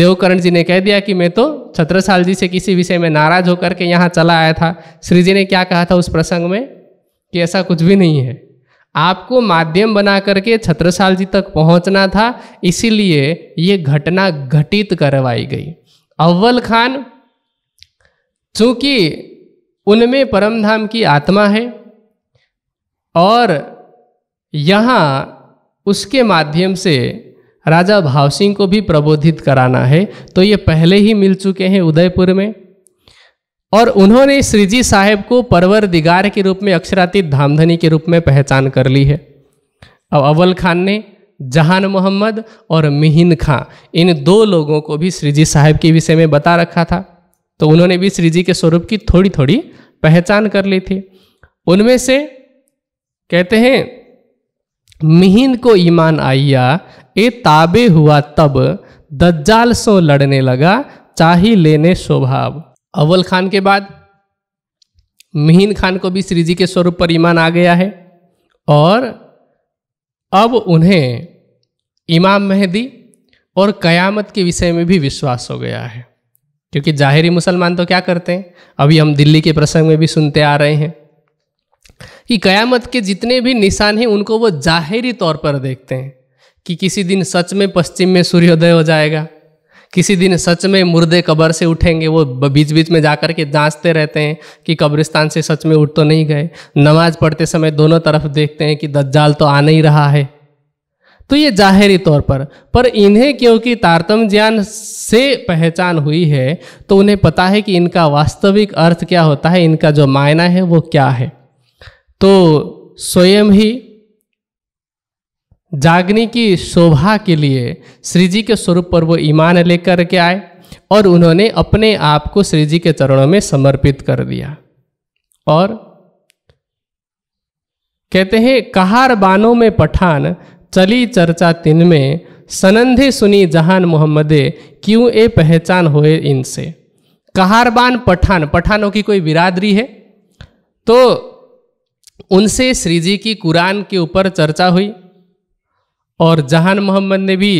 देवकरण जी ने कह दिया कि मैं तो छत्रसाल जी से किसी विषय में नाराज होकर के यहाँ चला आया था श्री जी ने क्या कहा था उस प्रसंग में कि ऐसा कुछ भी नहीं है आपको माध्यम बना करके छत्रसाल जी तक पहुंचना था इसीलिए ये घटना घटित करवाई गई अव्वल खान चूँकि उनमें परमधाम की आत्मा है और यहाँ उसके माध्यम से राजा भाव सिंह को भी प्रबोधित कराना है तो ये पहले ही मिल चुके हैं उदयपुर में और उन्होंने श्रीजी साहेब को परवर दिगार के रूप में अक्षरातीत धामधनी के रूप में पहचान कर ली है अब अव्वल खान ने जहान मोहम्मद और मिहिन खां इन दो लोगों को भी श्रीजी साहेब के विषय में बता रखा था तो उन्होंने भी श्रीजी के स्वरूप की थोड़ी थोड़ी पहचान कर ली थी उनमें से कहते हैं मिहिन को ईमान आइया ए ताबे हुआ तब दज्जाल सो लड़ने लगा चाही लेने स्वभाव अव्वल खान के बाद महीन खान को भी श्रीजी के स्वरूप पर ईमान आ गया है और अब उन्हें इमाम मेहदी और कयामत के विषय में भी विश्वास हो गया है क्योंकि जाहिरी मुसलमान तो क्या करते हैं अभी हम दिल्ली के प्रसंग में भी सुनते आ रहे हैं कि कयामत के जितने भी निशान हैं उनको वो जाहिरी तौर पर देखते हैं कि किसी दिन सच में पश्चिम में सूर्योदय हो जाएगा किसी दिन सच में मुर्दे कब्र से उठेंगे वो बीच बीच में जाकर के जांचते रहते हैं कि कब्रिस्तान से सच में उठ तो नहीं गए नमाज पढ़ते समय दोनों तरफ देखते हैं कि दज्जाल तो आ नहीं रहा है तो ये जाहिरी तौर पर पर इन्हें क्योंकि तारतम ज्ञान से पहचान हुई है तो उन्हें पता है कि इनका वास्तविक अर्थ क्या होता है इनका जो मायना है वो क्या है तो स्वयं ही जागने की शोभा के लिए श्री जी के स्वरूप पर वो ईमान लेकर के आए और उन्होंने अपने आप को श्री जी के चरणों में समर्पित कर दिया और कहते हैं कहार बानों में पठान चली चर्चा तिन में सनंधे सुनी जहान मोहम्मदे क्यों ए पहचान होए इनसे कहारबान पठान पठानों की कोई बिरादरी है तो उनसे श्री जी की कुरान के ऊपर चर्चा हुई और जहान मोहम्मद ने भी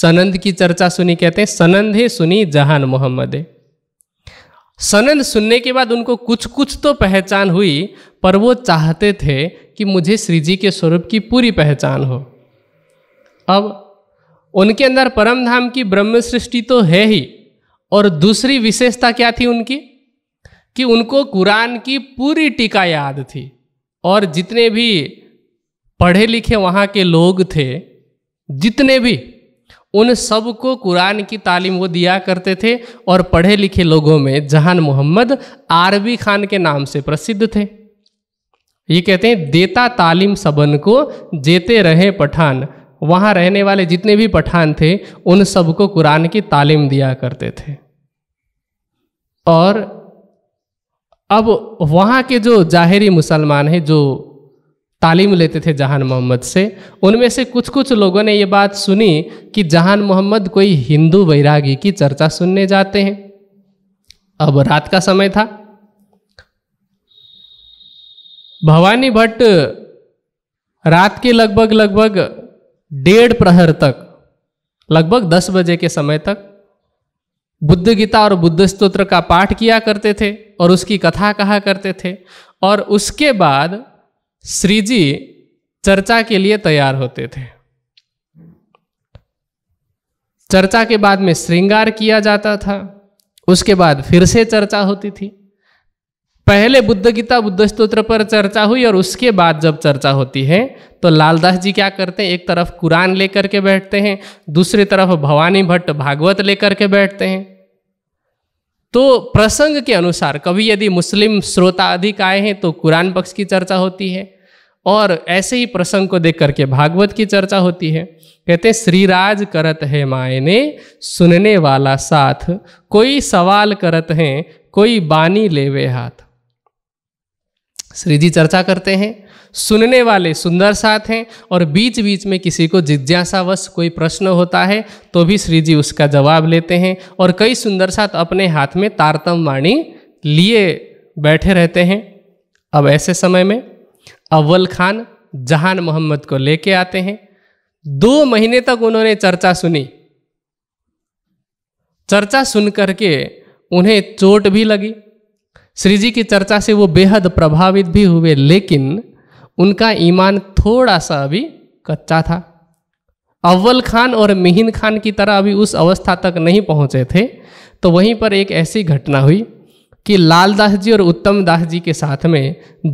सनंद की चर्चा सुनी कहते हैं सनंद है सुनी जहान मोहम्मद है सनंद सुनने के बाद उनको कुछ कुछ तो पहचान हुई पर वो चाहते थे कि मुझे श्री जी के स्वरूप की पूरी पहचान हो अब उनके अंदर परम धाम की ब्रह्म सृष्टि तो है ही और दूसरी विशेषता क्या थी उनकी कि उनको कुरान की पूरी टीका याद थी और जितने भी पढ़े लिखे वहाँ के लोग थे जितने भी उन सब को कुरान की तालीम वो दिया करते थे और पढ़े लिखे लोगों में जहान मोहम्मद आरबी खान के नाम से प्रसिद्ध थे ये कहते हैं देता तालीम सबन को जेते रहे पठान वहाँ रहने वाले जितने भी पठान थे उन सबको कुरान की तालीम दिया करते थे और अब वहाँ के जो जाहिरी मुसलमान हैं जो तालीम लेते थे जहान मोहम्मद से उनमें से कुछ कुछ लोगों ने ये बात सुनी कि जहान मोहम्मद कोई हिंदू वैरागी की चर्चा सुनने जाते हैं अब रात का समय था भवानी भट्ट रात के लगभग लगभग डेढ़ प्रहर तक लगभग दस बजे के समय तक बुद्ध गीता और बुद्ध स्तोत्र का पाठ किया करते थे और उसकी कथा कहा करते थे और उसके बाद श्री जी चर्चा के लिए तैयार होते थे चर्चा के बाद में श्रृंगार किया जाता था उसके बाद फिर से चर्चा होती थी पहले बुद्ध गीता बुद्ध स्त्रोत्र पर चर्चा हुई और उसके बाद जब चर्चा होती है तो लालदास जी क्या करते हैं एक तरफ कुरान लेकर के बैठते हैं दूसरी तरफ भवानी भट्ट भागवत लेकर के बैठते हैं तो प्रसंग के अनुसार कभी यदि मुस्लिम श्रोता अधिक आए हैं तो कुरान पक्ष की चर्चा होती है और ऐसे ही प्रसंग को देख करके भागवत की चर्चा होती है कहते श्रीराज करत है मायने सुनने वाला साथ कोई सवाल करत है कोई बानी लेवे हाथ श्री जी चर्चा करते हैं सुनने वाले सुंदर साथ हैं और बीच बीच में किसी को जिज्ञासावश कोई प्रश्न होता है तो भी श्री जी उसका जवाब लेते हैं और कई सुंदर साथ अपने हाथ में तारतम वाणी लिए बैठे रहते हैं अब ऐसे समय में अव्वल खान जहान मोहम्मद को लेके आते हैं दो महीने तक उन्होंने चर्चा सुनी चर्चा सुन करके उन्हें चोट भी लगी श्री जी की चर्चा से वो बेहद प्रभावित भी हुए लेकिन उनका ईमान थोड़ा सा अभी कच्चा था अव्वल खान और मिहिन खान की तरह अभी उस अवस्था तक नहीं पहुंचे थे तो वहीं पर एक ऐसी घटना हुई कि लाल दास जी और उत्तम दास जी के साथ में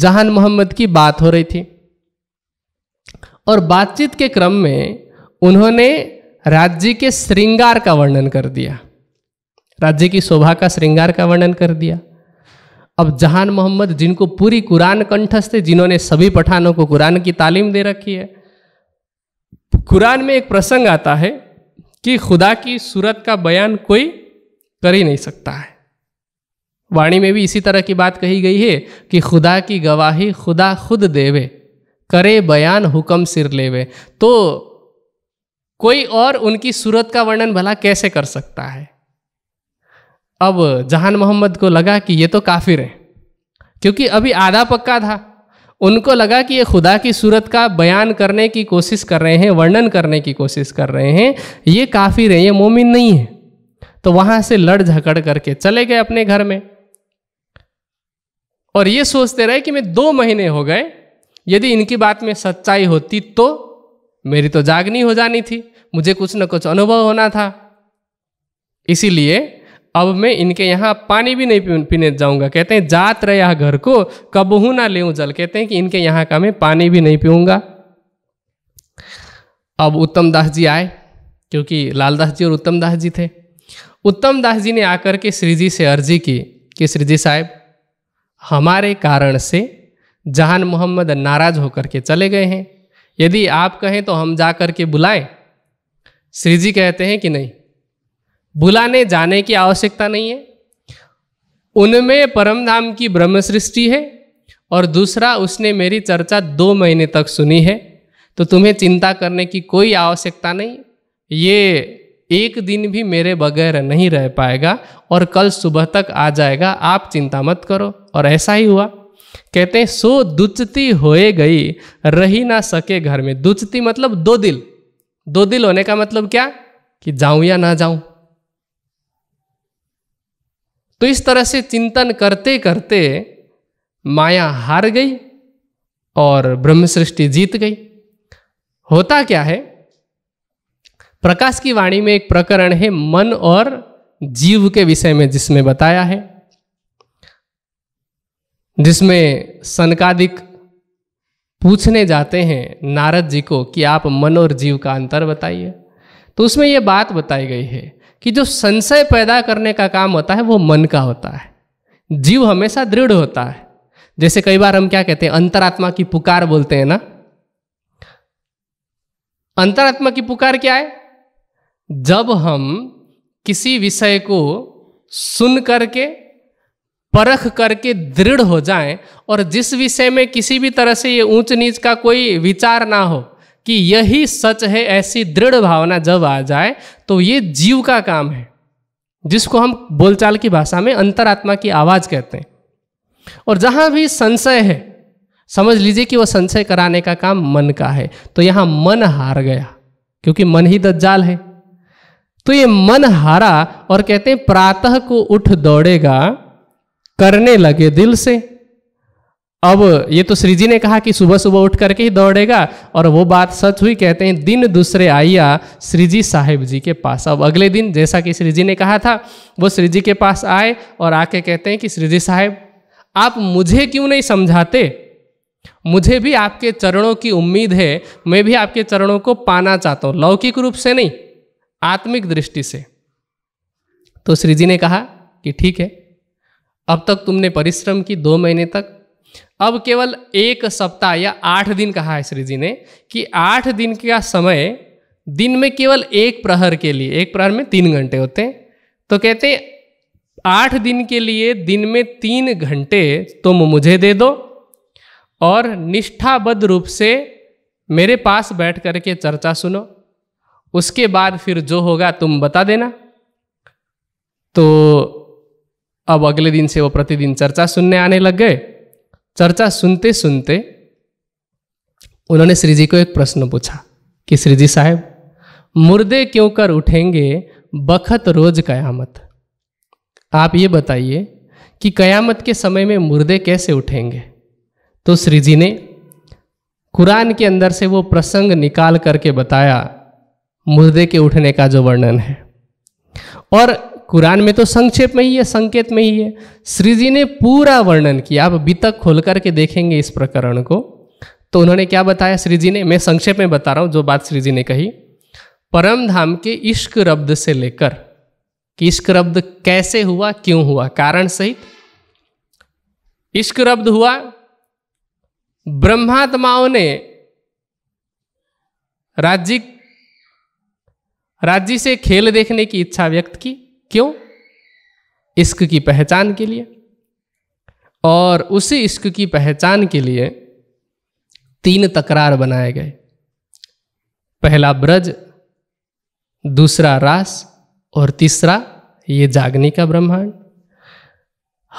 जहान मोहम्मद की बात हो रही थी और बातचीत के क्रम में उन्होंने राज्य के श्रृंगार का वर्णन कर दिया राज्य की शोभा का श्रृंगार का वर्णन कर दिया अब जहान मोहम्मद जिनको पूरी कुरान कंठस्थ है जिन्होंने सभी पठानों को कुरान की तालीम दे रखी है कुरान में एक प्रसंग आता है कि खुदा की सूरत का बयान कोई कर ही नहीं सकता है वाणी में भी इसी तरह की बात कही गई है कि खुदा की गवाही खुदा खुद देवे करे बयान हुक्म सिर लेवे तो कोई और उनकी सूरत का वर्णन भला कैसे कर सकता है अब जहान मोहम्मद को लगा कि ये तो काफिर है क्योंकि अभी आधा पक्का था उनको लगा कि ये खुदा की सूरत का बयान करने की कोशिश कर रहे हैं वर्णन करने की कोशिश कर रहे हैं ये काफिर है ये मोमिन नहीं है तो वहाँ से लड़ झगड़ करके चले गए अपने घर में और ये सोचते रहे कि मैं दो महीने हो गए यदि इनकी बात में सच्चाई होती तो मेरी तो जागनी हो जानी थी मुझे कुछ न कुछ अनुभव होना था इसीलिए अब मैं इनके यहाँ पानी भी नहीं पीने जाऊँगा कहते हैं जात रहे यहाँ घर को कबहू ना ले जल कहते हैं कि इनके यहाँ का मैं पानी भी नहीं पीऊँगा अब उत्तम दास जी आए क्योंकि लालदास जी और उत्तम दास जी थे उत्तम दास जी ने आकर के श्री जी से अर्जी की कि श्री जी साहब हमारे कारण से जहान मोहम्मद नाराज होकर के चले गए हैं यदि आप कहें तो हम जा कर के बुलाएं श्री जी कहते हैं कि नहीं बुलाने जाने की आवश्यकता नहीं है उनमें परमधाम की ब्रह्म सृष्टि है और दूसरा उसने मेरी चर्चा दो महीने तक सुनी है तो तुम्हें चिंता करने की कोई आवश्यकता नहीं ये एक दिन भी मेरे बगैर नहीं रह पाएगा और कल सुबह तक आ जाएगा आप चिंता मत करो और ऐसा ही हुआ कहते हैं सो दुचती होए गई रही ना सके घर में दुचती मतलब दो दिल दो दिल होने का मतलब क्या कि जाऊं या ना जाऊं तो इस तरह से चिंतन करते करते माया हार गई और ब्रह्म सृष्टि जीत गई होता क्या है प्रकाश की वाणी में एक प्रकरण है मन और जीव के विषय में जिसमें बताया है जिसमें सनकादिक पूछने जाते हैं नारद जी को कि आप मन और जीव का अंतर बताइए तो उसमें यह बात बताई गई है कि जो संशय पैदा करने का काम होता है वो मन का होता है जीव हमेशा दृढ़ होता है जैसे कई बार हम क्या कहते हैं अंतरात्मा की पुकार बोलते हैं ना अंतरात्मा की पुकार क्या है जब हम किसी विषय को सुन करके परख करके दृढ़ हो जाएं और जिस विषय में किसी भी तरह से ये ऊंच नीच का कोई विचार ना हो कि यही सच है ऐसी दृढ़ भावना जब आ जाए तो ये जीव का काम है जिसको हम बोलचाल की भाषा में अंतरात्मा की आवाज़ कहते हैं और जहाँ भी संशय है समझ लीजिए कि वह संशय कराने का काम मन का है तो यहाँ मन हार गया क्योंकि मन ही दज्जाल है तो ये मन हारा और कहते हैं प्रातः को उठ दौड़ेगा करने लगे दिल से अब ये तो श्री जी ने कहा कि सुबह सुबह उठ करके ही दौड़ेगा और वो बात सच हुई कहते हैं दिन दूसरे आइया श्री जी साहेब जी के पास अब अगले दिन जैसा कि श्री जी ने कहा था वो श्री जी के पास आए और आके कहते हैं कि श्री जी साहेब आप मुझे क्यों नहीं समझाते मुझे भी आपके चरणों की उम्मीद है मैं भी आपके चरणों को पाना चाहता हूँ लौकिक रूप से नहीं आत्मिक दृष्टि से तो श्री जी ने कहा कि ठीक है अब तक तुमने परिश्रम की दो महीने तक अब केवल एक सप्ताह या आठ दिन कहा है श्री जी ने कि आठ दिन का समय दिन में केवल एक प्रहर के लिए एक प्रहर में तीन घंटे होते हैं तो कहते हैं आठ दिन के लिए दिन में तीन घंटे तुम मुझे दे दो और निष्ठाबद्ध रूप से मेरे पास बैठ करके चर्चा सुनो उसके बाद फिर जो होगा तुम बता देना तो अब अगले दिन से वो प्रतिदिन चर्चा सुनने आने लग गए चर्चा सुनते सुनते उन्होंने श्री जी को एक प्रश्न पूछा कि श्री जी साहब मुर्दे क्यों कर उठेंगे बखत रोज कयामत आप ये बताइए कि कयामत के समय में मुर्दे कैसे उठेंगे तो श्री जी ने कुरान के अंदर से वो प्रसंग निकाल करके बताया मुर्दे के उठने का जो वर्णन है और कुरान में तो संक्षेप में ही है संकेत में ही है श्री जी ने पूरा वर्णन किया आप बीतक खोल करके देखेंगे इस प्रकरण को तो उन्होंने क्या बताया श्री जी ने मैं संक्षेप में बता रहा हूँ जो बात श्री जी ने कही परम धाम के इश्क रब्द से लेकर कि इश्क रब्द कैसे हुआ क्यों हुआ कारण सहित इश्क रब्द हुआ ब्रह्मात्माओं ने राज्य राज्य से खेल देखने की इच्छा व्यक्त की क्यों इश्क की पहचान के लिए और उसी इश्क की पहचान के लिए तीन तकरार बनाए गए पहला ब्रज दूसरा रास और तीसरा ये जागने का ब्रह्मांड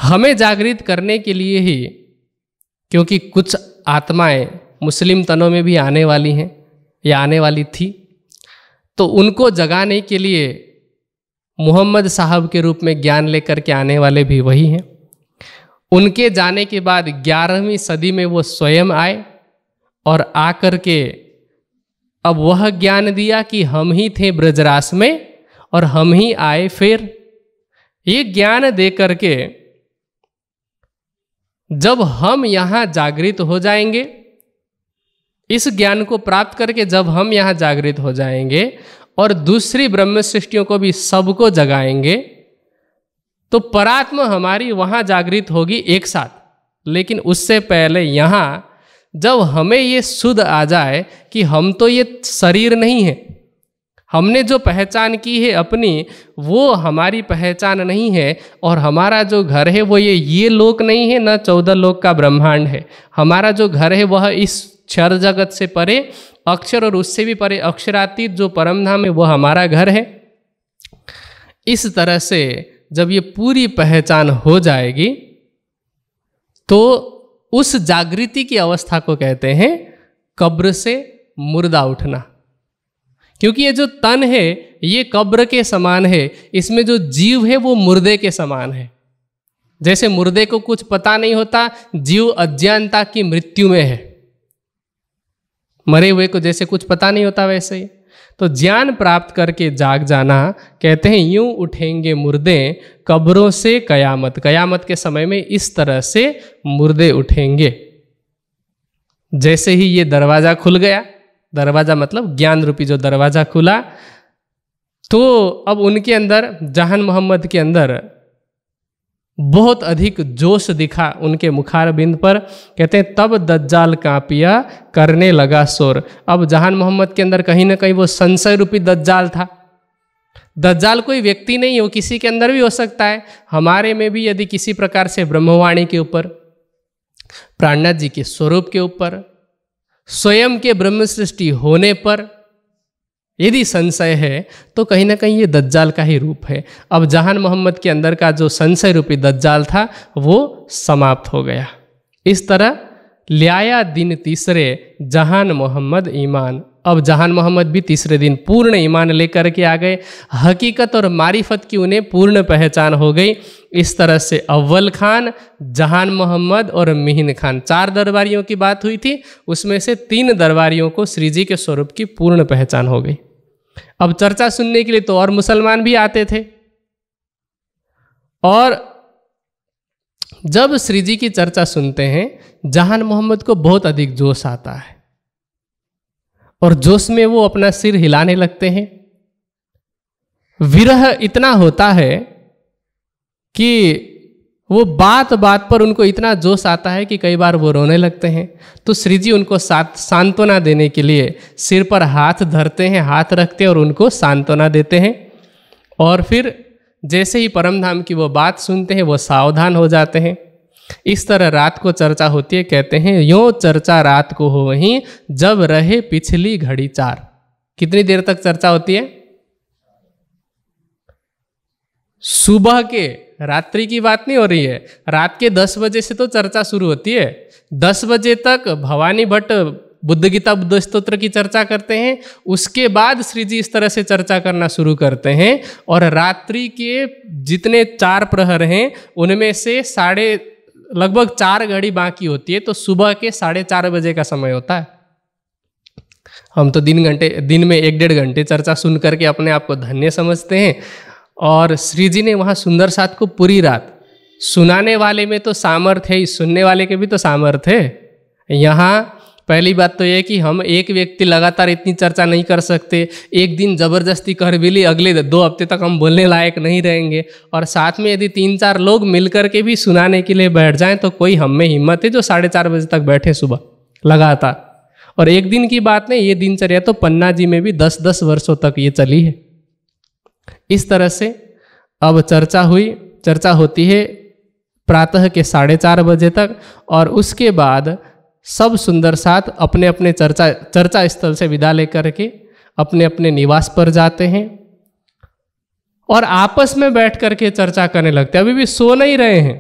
हमें जागृत करने के लिए ही क्योंकि कुछ आत्माएं मुस्लिम तनों में भी आने वाली हैं या आने वाली थी तो उनको जगाने के लिए मोहम्मद साहब के रूप में ज्ञान लेकर के आने वाले भी वही हैं उनके जाने के बाद ग्यारहवीं सदी में वो स्वयं आए और आकर के अब वह ज्ञान दिया कि हम ही थे ब्रजरास में और हम ही आए फिर ये ज्ञान दे करके जब हम यहाँ जागृत हो जाएंगे इस ज्ञान को प्राप्त करके जब हम यहाँ जागृत हो जाएंगे और दूसरी ब्रह्म सृष्टियों को भी सबको जगाएंगे तो परात्म हमारी वहाँ जागृत होगी एक साथ लेकिन उससे पहले यहाँ जब हमें ये शुद्ध आ जाए कि हम तो ये शरीर नहीं है हमने जो पहचान की है अपनी वो हमारी पहचान नहीं है और हमारा जो घर है वो ये ये लोक नहीं है ना चौदह लोक का ब्रह्मांड है हमारा जो घर है वह इस क्षर जगत से परे अक्षर और उससे भी परे अक्षरातीत जो परमधाम है वह हमारा घर है इस तरह से जब ये पूरी पहचान हो जाएगी तो उस जागृति की अवस्था को कहते हैं कब्र से मुर्दा उठना क्योंकि ये जो तन है ये कब्र के समान है इसमें जो जीव है वो मुर्दे के समान है जैसे मुर्दे को कुछ पता नहीं होता जीव अज्ञानता की मृत्यु में है मरे हुए को जैसे कुछ पता नहीं होता वैसे ही तो ज्ञान प्राप्त करके जाग जाना कहते हैं यूं उठेंगे मुर्दे कब्रों से कयामत कयामत के समय में इस तरह से मुर्दे उठेंगे जैसे ही ये दरवाज़ा खुल गया दरवाज़ा मतलब ज्ञान रूपी जो दरवाज़ा खुला तो अब उनके अंदर जहान मोहम्मद के अंदर बहुत अधिक जोश दिखा उनके मुखार बिंद पर कहते हैं तब दज्जाल कापिया करने लगा शोर अब जहान मोहम्मद के अंदर कहीं ना कहीं वो संशय रूपी दज्जाल था दज्जाल कोई व्यक्ति नहीं हो किसी के अंदर भी हो सकता है हमारे में भी यदि किसी प्रकार से ब्रह्मवाणी के ऊपर प्राणनाथ जी के स्वरूप के ऊपर स्वयं के ब्रह्म सृष्टि होने पर यदि संशय है तो कहीं ना कहीं ये दज्जाल का ही रूप है अब जहान मोहम्मद के अंदर का जो संशय रूपी दज्जाल था वो समाप्त हो गया इस तरह लियाया दिन तीसरे जहान मोहम्मद ईमान अब जहान मोहम्मद भी तीसरे दिन पूर्ण ईमान लेकर के आ गए हकीकत और मारिफत की उन्हें पूर्ण पहचान हो गई इस तरह से अव्वल खान जहान मोहम्मद और मिहिन खान चार दरबारियों की बात हुई थी उसमें से तीन दरबारियों को श्रीजी के स्वरूप की पूर्ण पहचान हो गई अब चर्चा सुनने के लिए तो और मुसलमान भी आते थे और जब श्री जी की चर्चा सुनते हैं जहान मोहम्मद को बहुत अधिक जोश आता है और जोश में वो अपना सिर हिलाने लगते हैं विरह इतना होता है कि वो बात बात पर उनको इतना जोश आता है कि कई बार वो रोने लगते हैं तो श्री जी उनको साथ सांत्वना देने के लिए सिर पर हाथ धरते हैं हाथ रखते हैं और उनको सांत्वना देते हैं और फिर जैसे ही परमधाम की वो बात सुनते हैं वो सावधान हो जाते हैं इस तरह रात को चर्चा होती है कहते हैं यो चर्चा रात को हो वहीं जब रहे पिछली घड़ी चार कितनी देर तक चर्चा होती है सुबह के रात्रि की बात नहीं हो रही है रात के दस बजे से तो चर्चा शुरू होती है दस बजे तक भवानी भट्ट बुद्ध गीता बुद्ध स्त्रोत्र की चर्चा करते हैं उसके बाद श्री जी इस तरह से चर्चा करना शुरू करते हैं और रात्रि के जितने चार प्रहर हैं उनमें से साढ़े लगभग चार घड़ी बाकी होती है तो सुबह के साढ़े चार बजे का समय होता है हम तो दिन घंटे दिन में एक डेढ़ घंटे चर्चा सुन करके अपने आप को धन्य समझते हैं और श्री जी ने वहाँ सुंदर साथ को पूरी रात सुनाने वाले में तो सामर्थ ही सुनने वाले के भी तो सामर्थ है यहाँ पहली बात तो ये कि हम एक व्यक्ति लगातार इतनी चर्चा नहीं कर सकते एक दिन ज़बरदस्ती कर भी ली अगले दो हफ्ते तक हम बोलने लायक नहीं रहेंगे और साथ में यदि तीन चार लोग मिल कर के भी सुनाने के लिए बैठ जाएं तो कोई हम में हिम्मत है जो साढ़े चार बजे तक बैठे सुबह लगातार और एक दिन की बात नहीं ये दिनचर्या तो पन्ना जी में भी दस दस वर्षों तक ये चली है इस तरह से अब चर्चा हुई चर्चा होती है प्रातः के साढ़े चार बजे तक और उसके बाद सब सुंदर साथ अपने अपने चर्चा चर्चा स्थल से विदा लेकर के अपने अपने निवास पर जाते हैं और आपस में बैठ करके चर्चा करने लगते अभी भी सो नहीं रहे हैं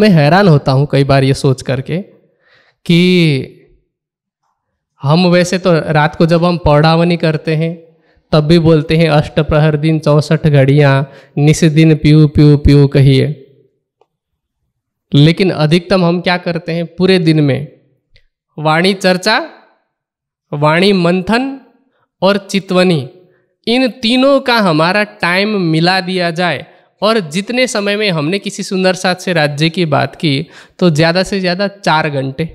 मैं हैरान होता हूं कई बार ये सोच करके कि हम वैसे तो रात को जब हम पौड़ावनी करते हैं तब भी बोलते हैं अष्ट प्रहर दिन चौसठ घड़िया निस दिन पीऊ पीऊ पीऊ कहिए लेकिन अधिकतम हम क्या करते हैं पूरे दिन में वाणी चर्चा वाणी मंथन और चितवनी इन तीनों का हमारा टाइम मिला दिया जाए और जितने समय में हमने किसी सुंदर से राज्य की बात की तो ज़्यादा से ज़्यादा चार घंटे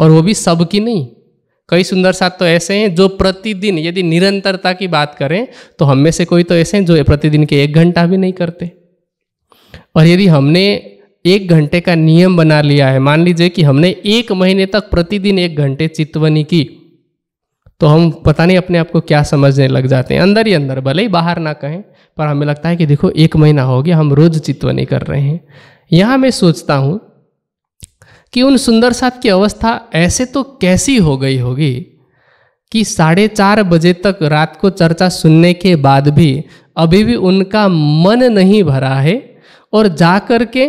और वो भी सबकी नहीं कई सुंदर साथ तो ऐसे हैं जो प्रतिदिन यदि निरंतरता की बात करें तो हम में से कोई तो ऐसे हैं जो प्रतिदिन के एक घंटा भी नहीं करते और यदि हमने एक घंटे का नियम बना लिया है मान लीजिए कि हमने एक महीने तक प्रतिदिन एक घंटे चितवनी की तो हम पता नहीं अपने आप को क्या समझने लग जाते हैं अंदर ही अंदर भले ही बाहर ना कहें पर हमें लगता है कि देखो एक महीना हो गया हम रोज़ चितवनी कर रहे हैं यहाँ मैं सोचता हूँ कि उन सुंदर साथ की अवस्था ऐसे तो कैसी हो गई होगी कि साढ़े चार बजे तक रात को चर्चा सुनने के बाद भी अभी भी उनका मन नहीं भरा है और जा कर के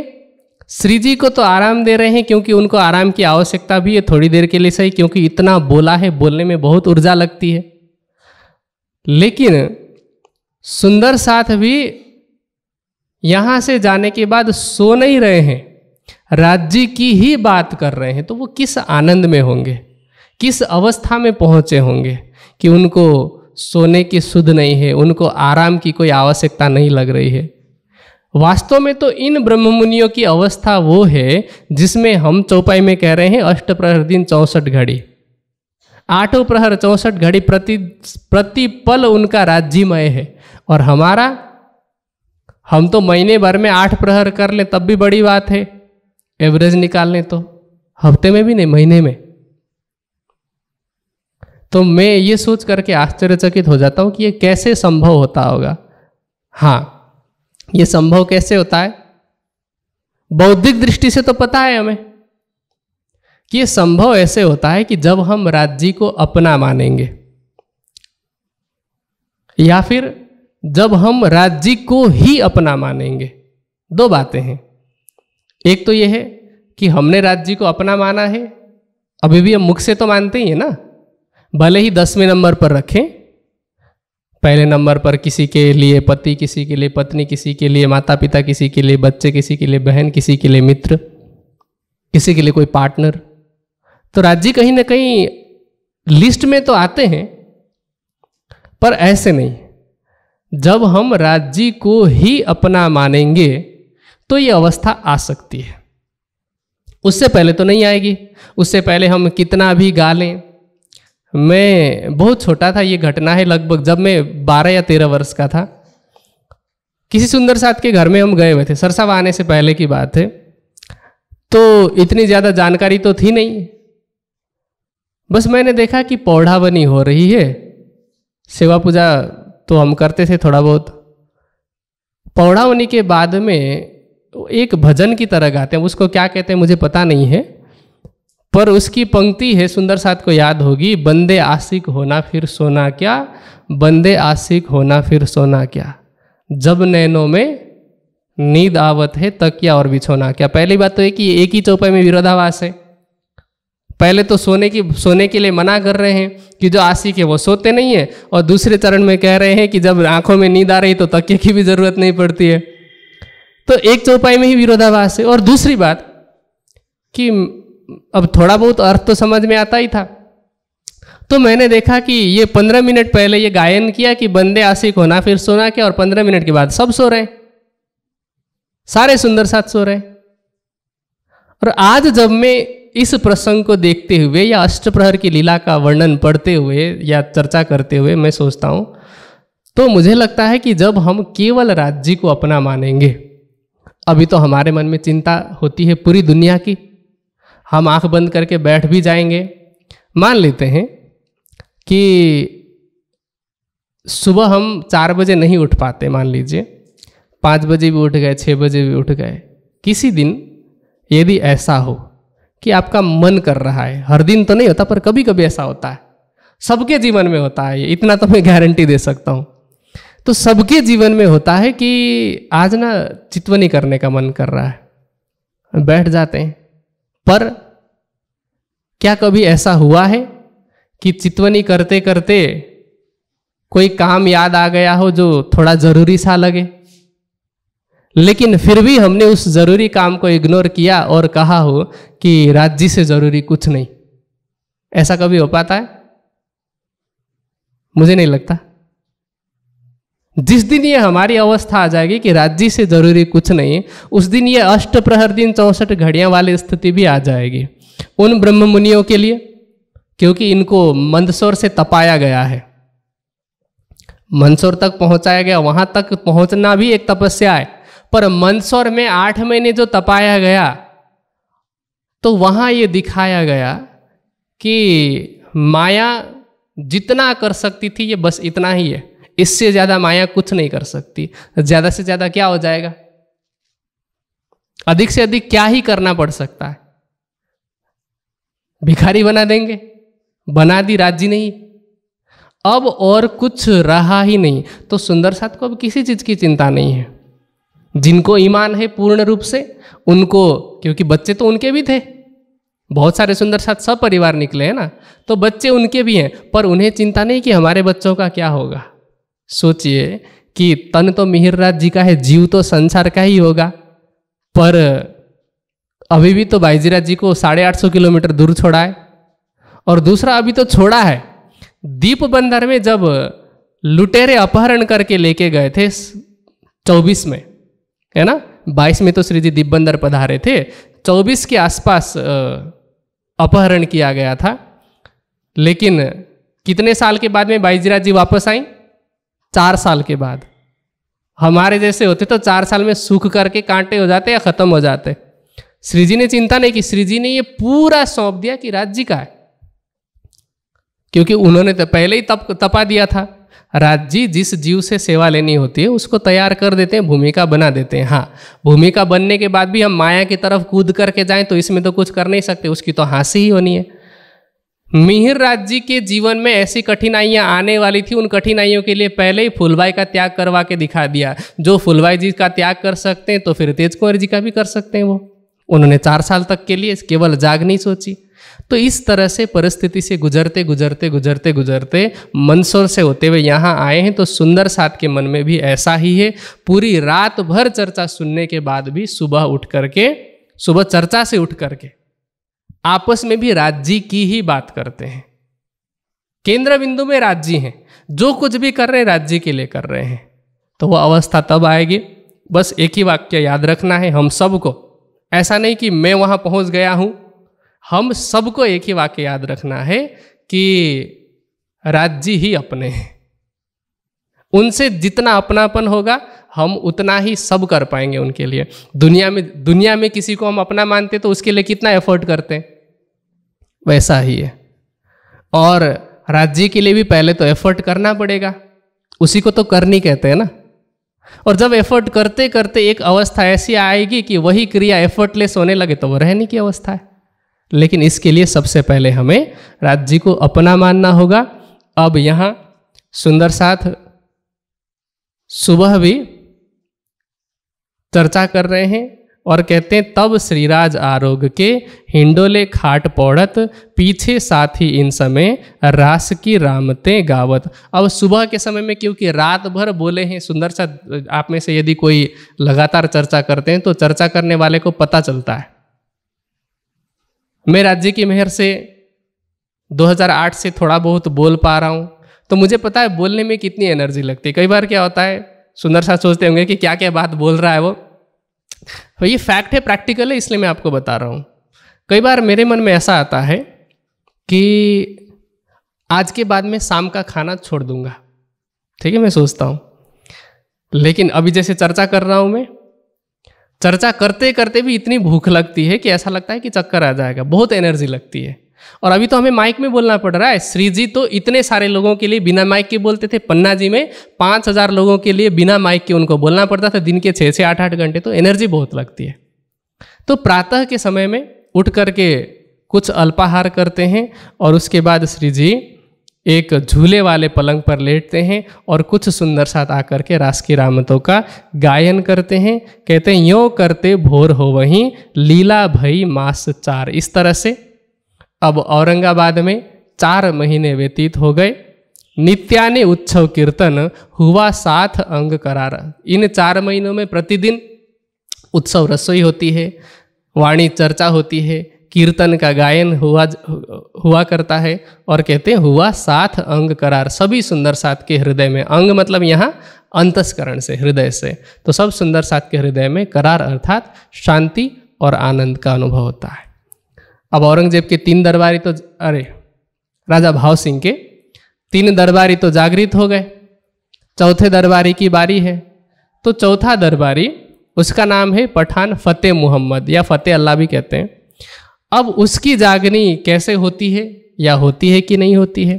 श्री जी को तो आराम दे रहे हैं क्योंकि उनको आराम की आवश्यकता भी है थोड़ी देर के लिए सही क्योंकि इतना बोला है बोलने में बहुत ऊर्जा लगती है लेकिन सुंदर साथ भी यहाँ से जाने के बाद सो नहीं रहे हैं राज्य की ही बात कर रहे हैं तो वो किस आनंद में होंगे किस अवस्था में पहुंचे होंगे कि उनको सोने की सुध नहीं है उनको आराम की कोई आवश्यकता नहीं लग रही है वास्तव में तो इन ब्रह्म मुनियों की अवस्था वो है जिसमें हम चौपाई में कह रहे हैं अष्ट प्रहर दिन चौंसठ घड़ी आठों प्रहर चौंसठ घड़ी प्रति प्रति पल उनका राज्यमय है और हमारा हम तो महीने भर में आठ प्रहर कर लें तब भी बड़ी बात है एवरेज निकाल लें तो हफ्ते में भी नहीं महीने में तो मैं ये सोच करके आश्चर्यचकित हो जाता हूँ कि ये कैसे संभव होता होगा हाँ ये संभव कैसे होता है बौद्धिक दृष्टि से तो पता है हमें कि ये संभव ऐसे होता है कि जब हम राज्य को अपना मानेंगे या फिर जब हम राज्य को ही अपना मानेंगे दो बातें हैं एक तो ये है कि हमने राज्य को अपना माना है अभी भी हम मुख से तो मानते ही है ना भले ही दसवें नंबर पर रखें पहले नंबर पर किसी के लिए पति किसी के लिए पत्नी किसी के लिए माता पिता किसी के लिए बच्चे किसी के लिए बहन किसी के लिए मित्र किसी के लिए कोई पार्टनर तो राज्य कहीं ना कहीं लिस्ट में तो आते हैं पर ऐसे नहीं जब हम राज्य को ही अपना मानेंगे तो ये अवस्था आ सकती है उससे पहले तो नहीं आएगी उससे पहले हम कितना भी गा लें मैं बहुत छोटा था ये घटना है लगभग जब मैं बारह या तेरह वर्ष का था किसी सुंदर साथ के घर में हम गए हुए थे सरसा आने से पहले की बात है तो इतनी ज़्यादा जानकारी तो थी नहीं बस मैंने देखा कि पौधा बनी हो रही है सेवा पूजा तो हम करते थे थोड़ा बहुत पौड़ावनी के बाद में तो एक भजन की तरह गाते हैं उसको क्या कहते हैं मुझे पता नहीं है पर उसकी पंक्ति है सुंदर साथ को याद होगी बंदे आशिक होना फिर सोना क्या बंदे आशिक होना फिर सोना क्या जब नैनों में नींद आवत है तकिया और बिछोना क्या पहली बात तो है कि एक ही चौपाई में विरोधाभास है पहले तो सोने की सोने के लिए मना कर रहे हैं कि जो आशिक है वो सोते नहीं है और दूसरे चरण में कह रहे हैं कि जब आंखों में नींद आ रही तो तकिए की भी ज़रूरत नहीं पड़ती है तो एक चौपाई में ही विरोधाभास है और दूसरी बात कि अब थोड़ा बहुत अर्थ तो समझ में आता ही था तो मैंने देखा कि ये पंद्रह मिनट पहले ये गायन किया कि बंदे आशिक होना फिर सोना के और पंद्रह मिनट के बाद सब सो रहे सारे सुंदर साथ सो रहे और आज जब मैं इस प्रसंग को देखते हुए या अष्टप्रहर की लीला का वर्णन पढ़ते हुए या चर्चा करते हुए मैं सोचता हूँ तो मुझे लगता है कि जब हम केवल राज्य को अपना मानेंगे अभी तो हमारे मन में चिंता होती है पूरी दुनिया की हम आंख बंद करके बैठ भी जाएंगे मान लेते हैं कि सुबह हम चार बजे नहीं उठ पाते मान लीजिए पाँच बजे भी उठ गए छः बजे भी उठ गए किसी दिन यदि ऐसा हो कि आपका मन कर रहा है हर दिन तो नहीं होता पर कभी कभी ऐसा होता है सबके जीवन में होता है ये इतना तो मैं गारंटी दे सकता हूँ तो सबके जीवन में होता है कि आज ना चितवनी करने का मन कर रहा है बैठ जाते हैं पर क्या कभी ऐसा हुआ है कि चितवनी करते करते कोई काम याद आ गया हो जो थोड़ा जरूरी सा लगे लेकिन फिर भी हमने उस जरूरी काम को इग्नोर किया और कहा हो कि राज्य से जरूरी कुछ नहीं ऐसा कभी हो पाता है मुझे नहीं लगता जिस दिन ये हमारी अवस्था आ जाएगी कि राज्य से जरूरी कुछ नहीं है उस दिन ये अष्ट प्रहर दिन चौसठ घड़ियां वाली स्थिति भी आ जाएगी उन ब्रह्म मुनियों के लिए क्योंकि इनको मंदसौर से तपाया गया है मंदसौर तक पहुंचाया गया वहां तक पहुंचना भी एक तपस्या है पर मंदसौर में आठ महीने जो तपाया गया तो वहां ये दिखाया गया कि माया जितना कर सकती थी ये बस इतना ही है इससे ज़्यादा माया कुछ नहीं कर सकती ज़्यादा से ज़्यादा क्या हो जाएगा अधिक से अधिक क्या ही करना पड़ सकता है भिखारी बना देंगे बना दी राज्य नहीं अब और कुछ रहा ही नहीं तो सुंदर साथ को अब किसी चीज़ की चिंता नहीं है जिनको ईमान है पूर्ण रूप से उनको क्योंकि बच्चे तो उनके भी थे बहुत सारे सुंदर साथ सब परिवार निकले हैं ना तो बच्चे उनके भी हैं पर उन्हें चिंता नहीं कि हमारे बच्चों का क्या होगा सोचिए कि तन तो मिहिर राज जी का है जीव तो संसार का ही होगा पर अभी भी तो बाईजीराज जी को साढ़े आठ सौ किलोमीटर दूर छोड़ा है और दूसरा अभी तो छोड़ा है दीप बंदर में जब लुटेरे अपहरण करके लेके गए थे चौबीस में है ना बाईस में तो श्री जी दीप बंदर पधारे थे चौबीस के आसपास अपहरण किया गया था लेकिन कितने साल के बाद में बाईजीराज जी वापस आई चार साल के बाद हमारे जैसे होते तो चार साल में सूख करके कांटे हो जाते या ख़त्म हो जाते श्री जी ने चिंता नहीं की श्री जी ने ये पूरा सौंप दिया कि राज्य का है क्योंकि उन्होंने तो पहले ही तप तपा दिया था राज्य जिस जीव से सेवा लेनी होती है उसको तैयार कर देते हैं भूमिका बना देते हैं हाँ भूमिका बनने के बाद भी हम माया की तरफ कूद करके जाएं तो इसमें तो कुछ कर नहीं सकते उसकी तो हाँसी ही होनी है मिहिर राज जी के जीवन में ऐसी कठिनाइयां आने वाली थी उन कठिनाइयों के लिए पहले ही फुलबाई का त्याग करवा के दिखा दिया जो फुलबाई जी का त्याग कर सकते हैं तो फिर तेज कुंवर जी का भी कर सकते हैं वो उन्होंने चार साल तक के लिए केवल जाग नहीं सोची तो इस तरह से परिस्थिति से गुजरते गुजरते गुजरते गुजरते मंदसौर से होते हुए यहाँ आए हैं तो सुंदर साथ के मन में भी ऐसा ही है पूरी रात भर चर्चा सुनने के बाद भी सुबह उठ करके सुबह चर्चा से उठ करके आपस में भी राज्य की ही बात करते हैं केंद्र बिंदु में राज्य हैं जो कुछ भी कर रहे हैं राज्य के लिए कर रहे हैं तो वह अवस्था तब आएगी बस एक ही वाक्य याद रखना है हम सबको ऐसा नहीं कि मैं वहां पहुंच गया हूं हम सबको एक ही वाक्य याद रखना है कि राज्य ही अपने हैं उनसे जितना अपनापन होगा हम उतना ही सब कर पाएंगे उनके लिए दुनिया में दुनिया में किसी को हम अपना मानते तो उसके लिए कितना एफर्ट करते हैं वैसा ही है और राज्य के लिए भी पहले तो एफर्ट करना पड़ेगा उसी को तो करनी कहते हैं ना और जब एफर्ट करते करते एक अवस्था ऐसी आएगी कि वही क्रिया एफर्टलेस होने लगे तो वह रहने की अवस्था है लेकिन इसके लिए सबसे पहले हमें राज्य को अपना मानना होगा अब यहाँ सुंदर साथ सुबह भी चर्चा कर रहे हैं और कहते हैं तब श्रीराज आरोग के हिंडोले खाट पौड़त पीछे साथी इन समय रास की रामते गावत अब सुबह के समय में क्योंकि रात भर बोले हैं सुंदर सा आप में से यदि कोई लगातार चर्चा करते हैं तो चर्चा करने वाले को पता चलता है मैं राज्य की मेहर से 2008 से थोड़ा बहुत बोल पा रहा हूँ तो मुझे पता है बोलने में कितनी एनर्जी लगती है कई बार क्या होता है सुंदर सा सोचते होंगे कि क्या क्या बात बोल रहा है वो तो ये फैक्ट है प्रैक्टिकल है इसलिए मैं आपको बता रहा हूँ कई बार मेरे मन में ऐसा आता है कि आज के बाद मैं शाम का खाना छोड़ दूंगा ठीक है मैं सोचता हूँ लेकिन अभी जैसे चर्चा कर रहा हूँ मैं चर्चा करते करते भी इतनी भूख लगती है कि ऐसा लगता है कि चक्कर आ जाएगा बहुत एनर्जी लगती है और अभी तो हमें माइक में बोलना पड़ रहा है श्री जी तो इतने सारे लोगों के लिए बिना माइक के बोलते थे पन्ना जी में पाँच हज़ार लोगों के लिए बिना माइक के उनको बोलना पड़ता था दिन के छः से आठ आठ घंटे तो एनर्जी बहुत लगती है तो प्रातः के समय में उठ करके कुछ अल्पाहार करते हैं और उसके बाद श्री जी एक झूले वाले पलंग पर लेटते हैं और कुछ सुंदर साथ आकर के रास की रामतों का गायन करते हैं कहते हैं यो करते भोर हो वहीं लीला भई मास चार इस तरह से अब औरंगाबाद में चार महीने व्यतीत हो गए नित्याने उत्सव कीर्तन हुआ साथ अंग करार इन चार महीनों में प्रतिदिन उत्सव रसोई होती है वाणी चर्चा होती है कीर्तन का गायन हुआ हुआ करता है और कहते हैं हुआ साथ अंग करार सभी सुंदर साथ के हृदय में अंग मतलब यहाँ अंतस्करण से हृदय से तो सब सुंदर साथ के हृदय में करार अर्थात शांति और आनंद का अनुभव होता है अब औरंगजेब के तीन दरबारी तो अरे राजा भाव सिंह के तीन दरबारी तो जागृत हो गए चौथे दरबारी की बारी है तो चौथा दरबारी उसका नाम है पठान फतेह मोहम्मद या फतेह अल्लाह भी कहते हैं अब उसकी जागनी कैसे होती है या होती है कि नहीं होती है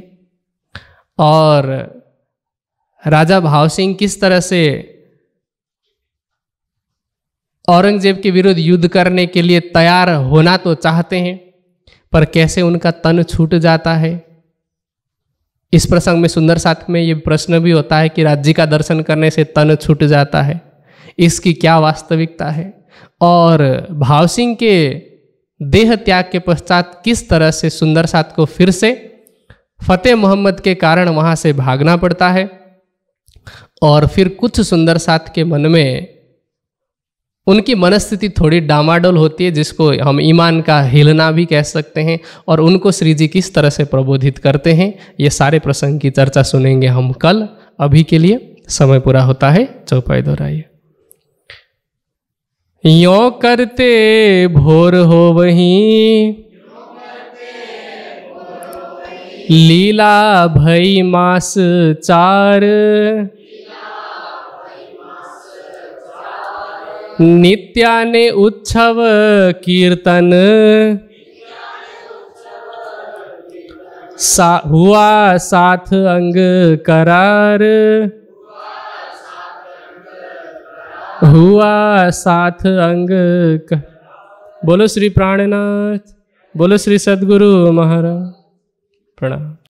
और राजा भाव सिंह किस तरह से औरंगजेब के विरुद्ध युद्ध करने के लिए तैयार होना तो चाहते हैं पर कैसे उनका तन छूट जाता है इस प्रसंग में सुंदर साथ में ये प्रश्न भी होता है कि राज्य का दर्शन करने से तन छूट जाता है इसकी क्या वास्तविकता है और भाव सिंह के देह त्याग के पश्चात किस तरह से सुंदर साथ को फिर से फतेह मोहम्मद के कारण वहाँ से भागना पड़ता है और फिर कुछ सुंदर साथ के मन में उनकी मनस्थिति थोड़ी डामाडोल होती है जिसको हम ईमान का हिलना भी कह सकते हैं और उनको श्री जी किस तरह से प्रबोधित करते हैं ये सारे प्रसंग की चर्चा सुनेंगे हम कल अभी के लिए समय पूरा होता है चौपाई दोहराइए यो करते भोर हो वही लीला भई मास चार नित्याने उत्सव कीर्तन सा, हुआ साथ अंग करार हुआ साथ अंग बोलो श्री प्राणनाथ बोलो श्री सदगुरु महाराज प्रणाम